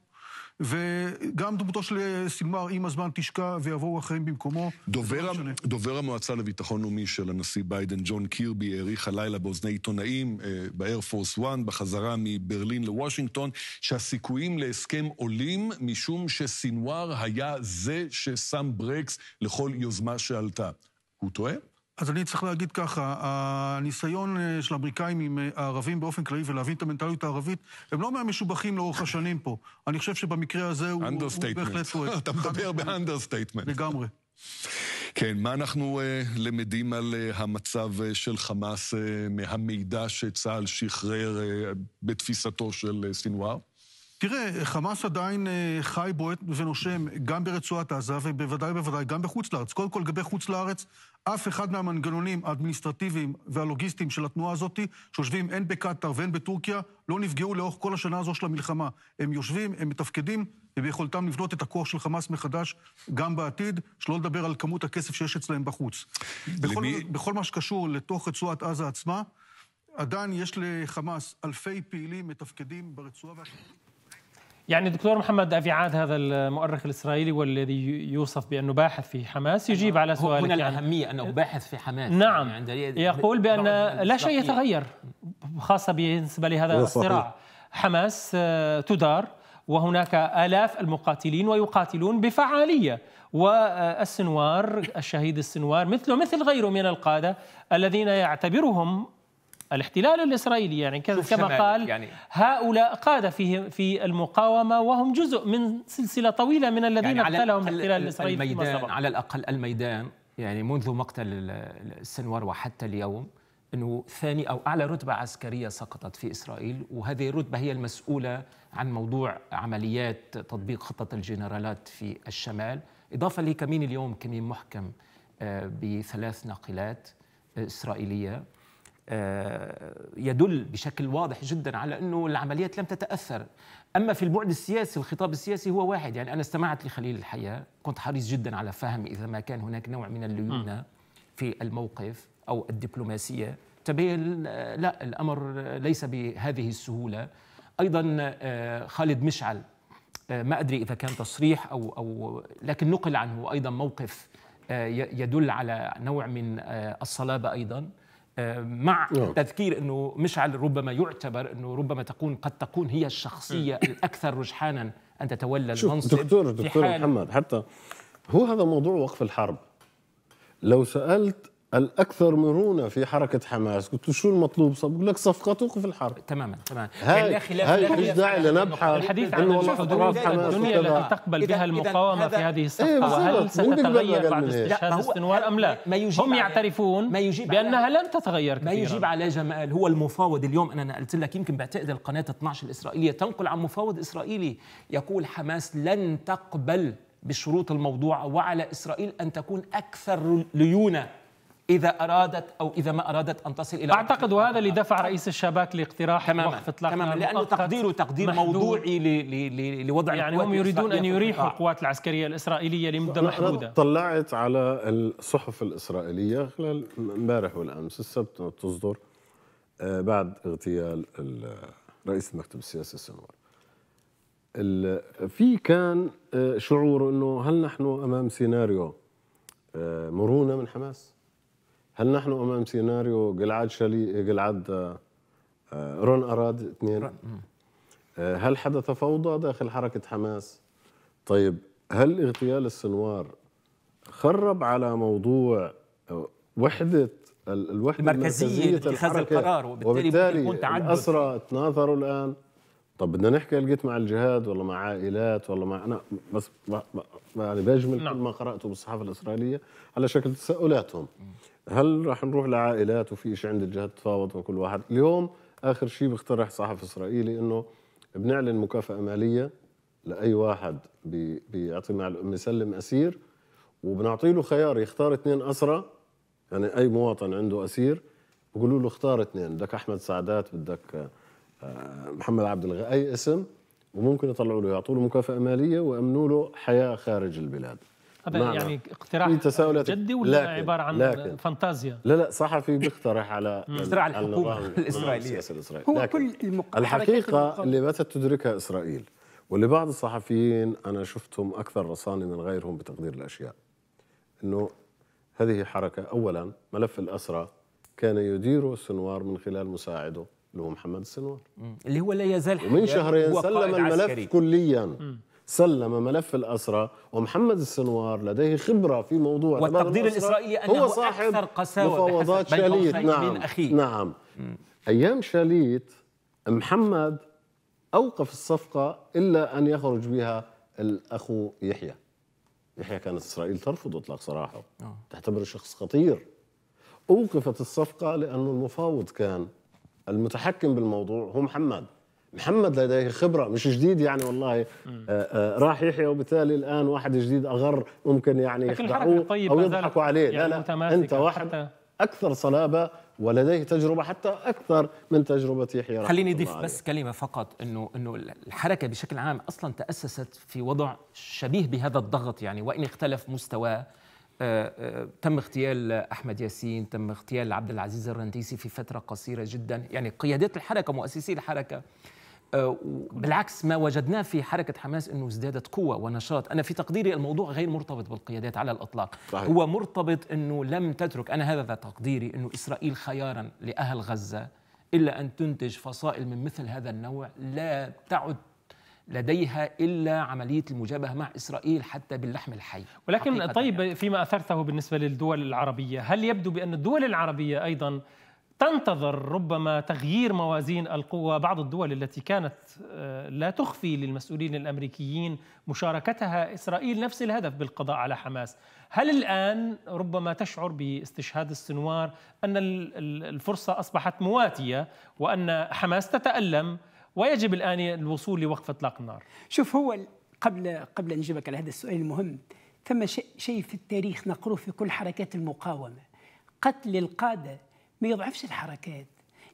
וגם דמותו של אה, סילמר עם הזמן תשקע ויבואו אחרים במקומו. לא דובר, המ... דובר המועצה לביטחון לאומי של הנשיא ביידן, ג'ון קירבי, האריך הלילה באוזני עיתונאים אה, באיירפורס 1, בחזרה מברלין לוושינגטון, שהסיכויים להסכם עולים משום שסינואר היה זה ששם ברקס לכל יוזמה שעלתה. הוא טועה? אז אני צריך להגיד ככה, הניסיון אה, של האמריקאים עם אה, הערבים באופן כללי ולהבין את המנטליות הערבית, הם לא מהמשובחים לאורך השנים פה. אני חושב שבמקרה הזה הוא, הוא בהחלט טועה. אתה מדבר באנדרסטייטמנט. לגמרי. כן, מה אנחנו uh, למדים על uh, המצב uh, של חמאס uh, מהמידע שצה"ל שחרר uh, בתפיסתו של uh, סנוואר? תראה, חמאס עדיין אה, חי, בועט ונושם גם ברצועת עזה ובוודאי ובוודאי גם בחוץ לארץ. קודם כל, לגבי חוץ לארץ, אף אחד מהמנגנונים האדמיניסטרטיביים והלוגיסטיים של התנועה הזאת, שיושבים הן בקטאר והן בטורקיה, לא נפגעו לאורך כל השנה הזו של המלחמה. הם יושבים, הם מתפקדים, וביכולתם לבנות את הכוח של חמאס מחדש גם בעתיד, שלא לדבר על כמות הכסף שיש אצלהם בחוץ. בכל, למי... בכל מה שקשור לתוך רצועת עזה עצמה, עדיין יש לחמאס אלפי פעילים מתפקדים ברצועה. يعني دكتور محمد أفيعاد عاد هذا المؤرخ الإسرائيلي والذي يوصف بأنه باحث في حماس يجيب على سؤالك هنا يعني الأهمية أنه أه؟ باحث في حماس نعم يعني يقول بأن لا شيء يتغير خاصة بالنسبة لهذا الصراع حماس آه، تدار وهناك آلاف المقاتلين ويقاتلون بفعالية والسنوار الشهيد السنوار مثله مثل غيره من القادة الذين يعتبرهم الاحتلال الاسرائيلي يعني كما قال يعني هؤلاء قاده في في المقاومه وهم جزء من سلسله طويله من الذين يعني قتلهم الاحتلال الاسرائيلي الميدان على الاقل الميدان يعني منذ مقتل السنوار وحتى اليوم انه ثاني او اعلى رتبه عسكريه سقطت في اسرائيل وهذه الرتبه هي المسؤوله عن موضوع عمليات تطبيق خطه الجنرالات في الشمال اضافه لكمين اليوم كمين محكم آه، بثلاث ناقلات آه، اسرائيليه آه، يدل بشكل واضح جدا على انه العمليات لم تتاثر اما في البعد السياسي الخطاب السياسي هو واحد يعني انا استمعت لخليل الحياه كنت حريص جدا على فهم اذا ما كان هناك نوع من الليونه في الموقف او الدبلوماسيه تبين لا الامر ليس بهذه السهوله ايضا آه، خالد مشعل آه، ما ادري اذا كان تصريح او او لكن نقل عنه ايضا موقف يدل على نوع من الصلابه ايضا مع تذكير انه مشعل ربما يعتبر انه ربما تكون قد تكون هي الشخصيه الاكثر رجحانا ان تتولى المنصب دكتور دكتور محمد حتى هو هذا موضوع وقف الحرب لو سالت الاكثر مرونه في حركه حماس قلت له شو المطلوب بقول لك صفقه في الحرب تماما تماما هاي لا خلاف هل مش داعي لنبحث الحديث عن الدنيا, الدنيا التي تقبل بها المقاومه في هذه إيه، الصفقه هل وهل ستتغير بعد استشهاد السنوار ام لا ما يجيب هم يعترفون ما يجيب بانها لن تتغير كثيرا ما يجيب على جمال هو المفاوض اليوم انا قلت لك يمكن بعتقد القناه 12 الاسرائيليه تنقل عن مفاوض اسرائيلي يقول حماس لن تقبل بشروط الموضوع وعلى اسرائيل ان تكون اكثر ليونه اذا ارادت او اذا ما ارادت ان تصل الى اعتقد وهذا اللي دفع رئيس الشباك لاقتراح تماما وقف اطلاق تماما لانه تقديره تقدير موضوعي لوضع يعني هم يريدون ان يريحوا القوات العسكريه الاسرائيليه لمده محدوده طلعت على الصحف الاسرائيليه خلال امبارح والامس السبت تصدر آه، بعد اغتيال رئيس المكتب السياسي السنوار في كان آه، شعور انه هل نحن امام سيناريو آه، مرونه من حماس هل نحن امام سيناريو جلعاد شلي جلعاد آه، آه، رون اراد اثنين آه، هل حدث فوضى داخل حركه حماس طيب هل اغتيال السنوار خرب على موضوع وحده الوحده المركزيه اتخاذ القرار وبالتالي, وبالتالي الاسرى تناثروا الان طب بدنا نحكي لقيت مع الجهاد ولا مع عائلات ولا مع انا بس يعني بجمل نعم. كل ما قراته بالصحافه الاسرائيليه على شكل تساؤلاتهم هل رح نروح لعائلات وفي شيء عند الجهات تفاوض وكل واحد اليوم اخر شيء بيقترح صحفي اسرائيلي انه بنعلن مكافاه ماليه لاي واحد بي بيعطي مع بيسلم اسير وبنعطي له خيار يختار اثنين اسرى يعني اي مواطن عنده اسير بقولوا له اختار اثنين بدك احمد سعدات بدك آه، محمد عبد الغ اي اسم وممكن يطلعوا له يعطوا له مكافاه ماليه ويامنوا له حياه خارج البلاد ما يعني اقتراح تساؤلات جدي ولا لكن عباره عن لكن فانتازيا؟ لا لا صحفي بيقترح على صراع الحكومه الاسرائيليه هو كل المق... الحقيقه اللي باتت تدركها اسرائيل واللي بعض الصحفيين انا شفتهم اكثر رصانه من غيرهم بتقدير الاشياء انه هذه حركه اولا ملف الاسرى كان يديره السنوار من خلال مساعده اللي هو محمد السنوار اللي هو لا يزال ومن شهرين سلم الملف عسكري. كليا سلم ملف الأسرة ومحمد السنوار لديه خبرة في موضوع والتقدير الإسرائيلي أنه هو صاحب أكثر قساوة مفاوضات شاليت نعم أخيه. نعم أيام شاليت محمد أوقف الصفقة إلا أن يخرج بها الأخو يحيى يحيى كانت إسرائيل ترفض إطلاق سراحه آه. تعتبره شخص خطير أوقفت الصفقة لأنه المفاوض كان المتحكم بالموضوع هو محمد محمد لديه خبره مش جديد يعني والله آه، آه، راح يحيى وبالتالي الان واحد جديد اغر ممكن يعني يخدعوه او يضحكوا عليه يعني لا لا انت واحد اكثر صلابه ولديه تجربه حتى اكثر من تجربه يحيى خليني اضيف بس كلمه فقط انه انه الحركه بشكل عام اصلا تاسست في وضع شبيه بهذا الضغط يعني وان اختلف مستواه آه، تم اغتيال احمد ياسين تم اغتيال عبد العزيز الرنديسي في فتره قصيره جدا يعني قيادات الحركه مؤسسي الحركه آه، بالعكس ما وجدناه في حركة حماس أنه ازدادت قوة ونشاط أنا في تقديري الموضوع غير مرتبط بالقيادات على الإطلاق صحيح. هو مرتبط أنه لم تترك أنا هذا تقديري أنه إسرائيل خيارا لأهل غزة إلا أن تنتج فصائل من مثل هذا النوع لا تعد لديها الا عمليه المجابهه مع اسرائيل حتى باللحم الحي. ولكن طيب يعني. فيما اثرته بالنسبه للدول العربيه، هل يبدو بان الدول العربيه ايضا تنتظر ربما تغيير موازين القوى بعض الدول التي كانت آه، لا تخفي للمسؤولين الامريكيين مشاركتها اسرائيل نفس الهدف بالقضاء على حماس، هل الان ربما تشعر باستشهاد السنوار ان الفرصه اصبحت مواتيه وان حماس تتالم ويجب الان الوصول لوقف اطلاق النار؟ شوف هو قبل قبل ان اجيبك على هذا السؤال المهم ثم شيء في التاريخ نقروه في كل حركات المقاومه قتل القاده ما يضعفش الحركات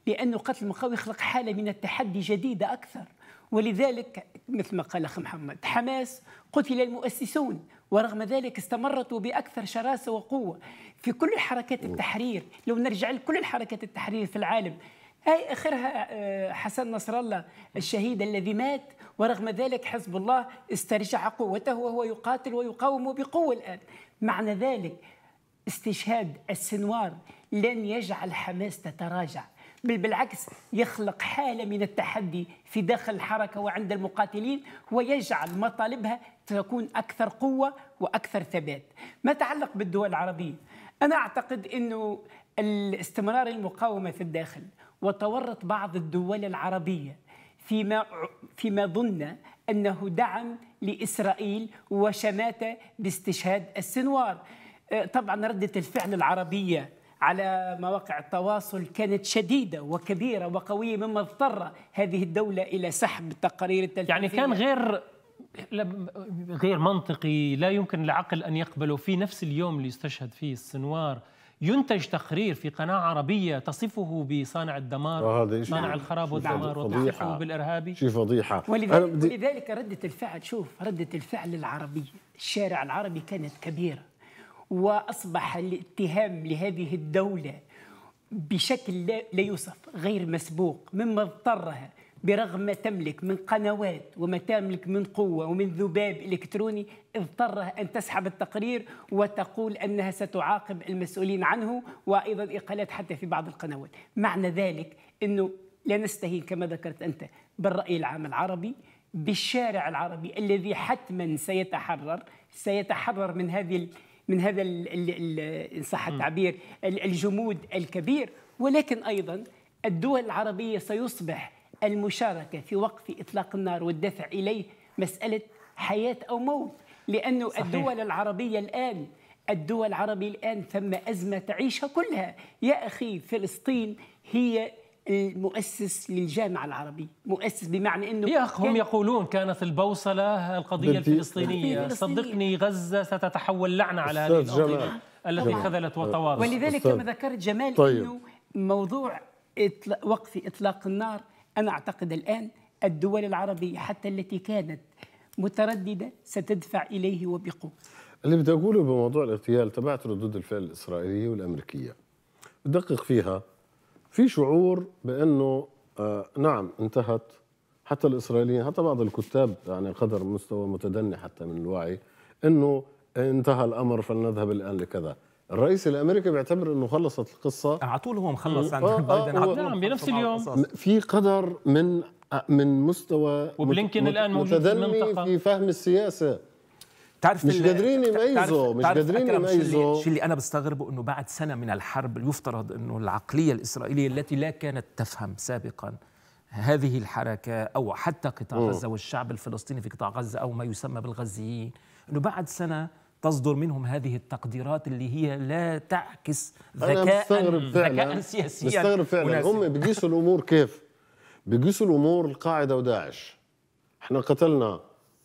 لأنه قتل المقاوي يخلق حالة من التحدي جديدة أكثر ولذلك مثل ما قال أخ محمد حماس قتل المؤسسون ورغم ذلك استمرت بأكثر شراسة وقوة في كل حركات التحرير لو نرجع لكل الحركات التحرير في العالم هاي آخرها آه، حسن نصر الله الشهيد الذي مات ورغم ذلك حزب الله استرجع قوته وهو يقاتل ويقاوم بقوة الآن معنى ذلك استشهاد السنوار لن يجعل حماس تتراجع بل بالعكس يخلق حالة من التحدي في داخل الحركة وعند المقاتلين ويجعل مطالبها تكون أكثر قوة وأكثر ثبات ما تعلق بالدول العربية أنا أعتقد أنه الاستمرار المقاومة في الداخل وتورط بعض الدول العربية فيما, فيما ظن أنه دعم لإسرائيل وشماتة باستشهاد السنوار أه، طبعا ردة الفعل العربية على مواقع التواصل كانت شديدة وكبيرة وقوية مما اضطر هذه الدولة إلى سحب تقارير التلفزيون يعني كان غير غير منطقي لا يمكن العقل أن يقبله في نفس اليوم اللي يستشهد فيه السنوار ينتج تقرير في قناة عربية تصفه بصانع الدمار صانع الخراب والدمار وتصفه بالإرهابي شي فضيحة ولذلك, ولذلك ردة الفعل شوف ردة الفعل العربية الشارع العربي كانت كبيرة واصبح الاتهام لهذه الدوله بشكل لا يوصف غير مسبوق مما اضطرها برغم ما تملك من قنوات وما تملك من قوة ومن ذباب إلكتروني اضطرها أن تسحب التقرير وتقول أنها ستعاقب المسؤولين عنه وأيضا إقالات حتى في بعض القنوات معنى ذلك أنه لا نستهين كما ذكرت أنت بالرأي العام العربي بالشارع العربي الذي حتما سيتحرر سيتحرر من هذه من هذا ان صح التعبير الجمود الكبير ولكن ايضا الدول العربيه سيصبح المشاركه في وقف اطلاق النار والدفع اليه مساله حياه او موت لأن الدول العربيه الان الدول العربيه الان ثم ازمه تعيشها كلها يا اخي فلسطين هي المؤسس للجامعة العربية مؤسس بمعنى أنه يا أخ هم يقولون كانت البوصلة القضية الفلسطينية صدقني غزة ستتحول لعنة على هذه القضية التي خذلت طيب. وتواضعت ولذلك كما ذكرت جمال طيب. أنه موضوع إطلاق وقف إطلاق النار أنا أعتقد الآن الدول العربية حتى التي كانت مترددة ستدفع إليه وبقوة اللي بدي أقوله بموضوع الاغتيال تبعت ردود الفعل الإسرائيلية والأمريكية بدقق فيها في شعور بانه آه، نعم انتهت حتى الاسرائيليين حتى بعض الكتاب يعني قدر مستوى متدني حتى من الوعي انه انتهى الامر فلنذهب الان لكذا الرئيس الامريكي بيعتبر انه خلصت القصه على طول هو مخلص عند آه، آه، بايدن نعم بنفس اليوم في قدر من من مستوى وبلينكن الان موجود في المنطقه في فهم السياسه تعرف مش قادرين يميزوا مش قادرين يميزوا الشيء اللي انا بستغربه انه بعد سنه من الحرب يفترض انه العقليه الاسرائيليه التي لا كانت تفهم سابقا هذه الحركه او حتى قطاع م. غزه والشعب الفلسطيني في قطاع غزه او ما يسمى بالغزيين انه بعد سنه تصدر منهم هذه التقديرات اللي هي لا تعكس ذكاء ذكاء سياسيا بستغرب فعلا وناسب. هم بيقيسوا الامور كيف؟ بيقيسوا الامور القاعده وداعش احنا قتلنا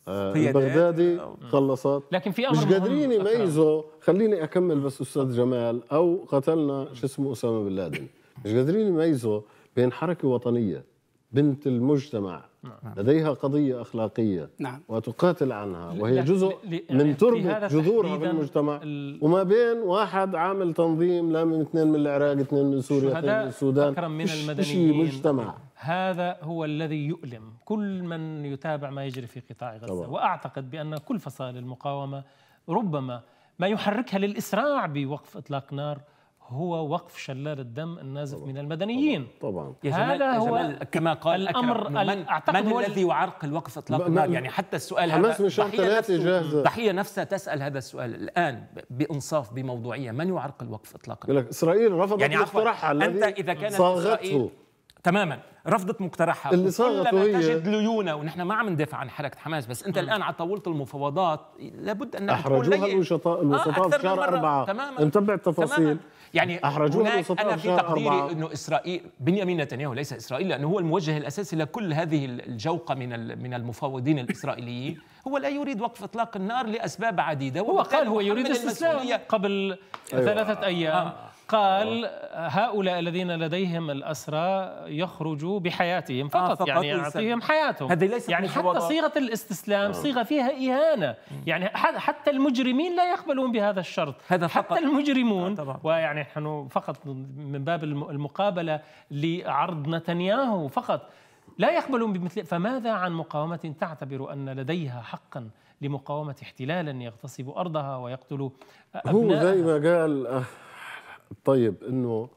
آه، البغدادي خلصت لكن في امر مش قادرين يميزوا خليني اكمل بس استاذ جمال او قتلنا شو اسمه اسامه بن لادن مش قادرين يميزوا بين حركه وطنيه بنت المجتمع نعم. لديها قضية أخلاقية نعم. وتقاتل عنها وهي جزء يعني من تربة جذورها المجتمع وما بين واحد عامل تنظيم لا من اثنين من العراق اثنين من سوريا اثنين من السودان من المدنيين مجتمع هذا هو الذي يؤلم كل من يتابع ما يجري في قطاع غزة طبعا. وأعتقد بأن كل فصائل المقاومة ربما ما يحركها للإسراع بوقف إطلاق نار هو وقف شلال الدم النازف طبعا. من المدنيين طبعا, طبعا. هذا هو كما قال الامر من, أعتقد من هو الذي يعرق الوقف اطلاق النار يعني حتى السؤال حماس من شهر ثلاثة جاهزة الضحية نفسها تسأل هذا السؤال الآن بإنصاف بموضوعية من يعرق الوقف اطلاق النار؟ إسرائيل رفضت يعني الاقتراح الذي أنت إذا كانت صاغته تماما رفضت مقترحها اللي صاغته هي تجد ليونه ونحن ما عم ندافع عن حركه حماس بس انت م. الان على طاوله المفاوضات لابد ان احرجوها الوسطاء الوسطاء آه في شهر أربعة تماما نتبع التفاصيل تماماً. يعني احرجوها الوسطاء انا في تقديري انه اسرائيل بنيامين نتنياهو ليس اسرائيل لانه هو الموجه الاساسي لكل هذه الجوقه من من المفاوضين الاسرائيليين هو لا يريد وقف اطلاق النار لاسباب عديده هو قال هو يريد استسلام قبل أيوة. ثلاثه ايام آه. قال هؤلاء الذين لديهم الأسرى يخرجوا بحياتهم فقط, آه فقط يعني يعطيهم حياتهم هذه ليست يعني حتى صيغة الاستسلام نعم. صيغة فيها إهانة يعني حتى المجرمين لا يقبلون بهذا الشرط هذا فقط. حتى المجرمون آه طبعا. ويعني نحن فقط من باب المقابلة لعرض نتنياهو فقط لا يقبلون بمثل فماذا عن مقاومة تعتبر أن لديها حقا لمقاومة احتلالا يغتصب أرضها ويقتل أبنائها هو زي ما قال آه، طيب انه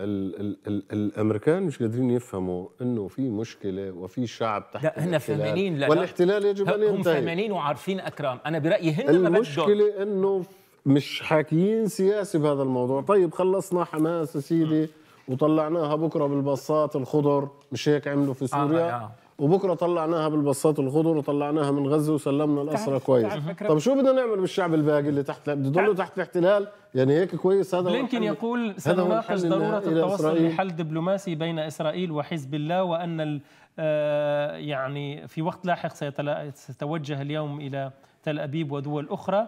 الـ الـ الـ الامريكان مش قادرين يفهموا انه في مشكله وفي شعب تحت لا هن فهمانين لا والاحتلال يجب ان ينتهي هم فهمانين وعارفين اكرام انا برايي هن المشكله انه مش حاكيين سياسي بهذا الموضوع طيب خلصنا حماس يا سيدي آه. وطلعناها بكره بالباصات الخضر مش هيك عملوا في آه، سوريا آه آه. وبكره طلعناها بالبصات الخضر وطلعناها من غزه وسلمنا الاسرى كويس طب شو بدنا نعمل بالشعب الباقي اللي تحت بضلوا تحت الاحتلال يعني هيك كويس هذا لينكن يقول سنناقش ضروره التوصل لحل دبلوماسي بين اسرائيل وحزب الله وان آه، يعني في وقت لاحق سيتوجه اليوم الى تل ابيب ودول اخرى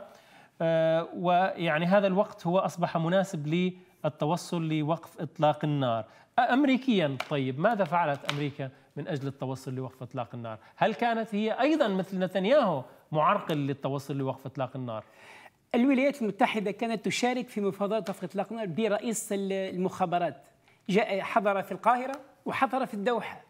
آه، ويعني هذا الوقت هو اصبح مناسب للتوصل لوقف اطلاق النار امريكيا طيب ماذا فعلت امريكا من أجل التوصل لوقف إطلاق النار هل كانت هي أيضا مثل نتنياهو معرقل للتوصل لوقف إطلاق النار؟ الولايات المتحدة كانت تشارك في مفاوضات وقف إطلاق النار برئيس المخابرات جاء حضر في القاهرة وحضر في الدوحة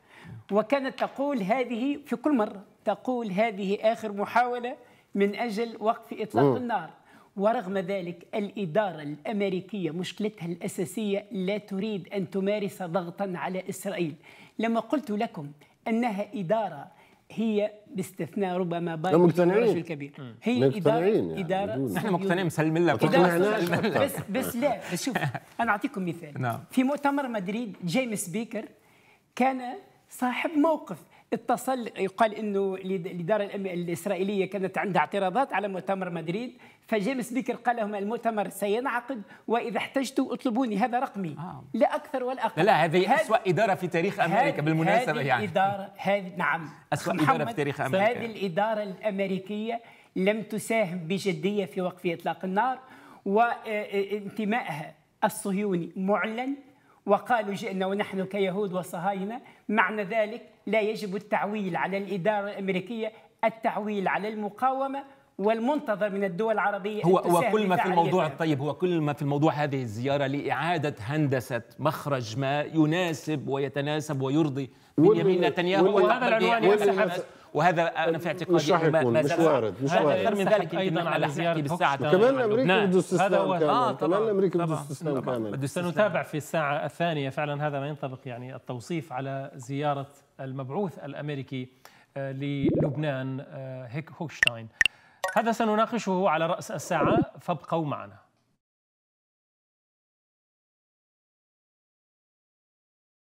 وكانت تقول هذه في كل مرة تقول هذه آخر محاولة من أجل وقف إطلاق م. النار ورغم ذلك الإدارة الأمريكية مشكلتها الأساسية لا تريد أن تمارس ضغطا على إسرائيل لما قلت لكم انها اداره هي باستثناء ربما بايرن مقتنعين الكبير هي مقتنعين اداره يعني اداره نحن مقتنعين مسلمين لك بس بس لا بس شوف انا اعطيكم مثال نعم. في مؤتمر مدريد جيمس بيكر كان صاحب موقف اتصل يقال انه الاداره الاسرائيليه كانت عندها اعتراضات على مؤتمر مدريد فجيمس بيكر قال لهم المؤتمر سينعقد واذا احتجتوا اطلبوني هذا رقمي آه. لا اكثر ولا اقل لا لا هذه اسوء اداره في تاريخ امريكا بالمناسبه يعني هذه الاداره هذه نعم اسوء اداره في تاريخ امريكا هذه الاداره الامريكيه لم تساهم بجديه في وقف اطلاق النار وانتمائها الصهيوني معلن وقالوا جئنا ونحن كيهود وصهاينه معنى ذلك لا يجب التعويل على الإدارة الأمريكية التعويل على المقاومة والمنتظر من الدول العربية هو وكل ما في الموضوع اليمن. الطيب هو كل ما في الموضوع هذه الزيارة لإعادة هندسة مخرج ما يناسب ويتناسب ويرضي بنيامين نتنياهو وهذا العنوان وهذا انا في اعتقادي ما, ما زال مش وارد مش وارد اكثر من ذلك ايضا على نحكي بالساعه كمان الامريكي بده استسلام كامل آه، كمان الامريكي بده استسلام نعم. كامل سنتابع في الساعه الثانيه فعلا هذا ما ينطبق يعني التوصيف على زياره المبعوث الامريكي آه، للبنان آه، هيك هوكشتاين هذا سنناقشه على راس الساعه فابقوا معنا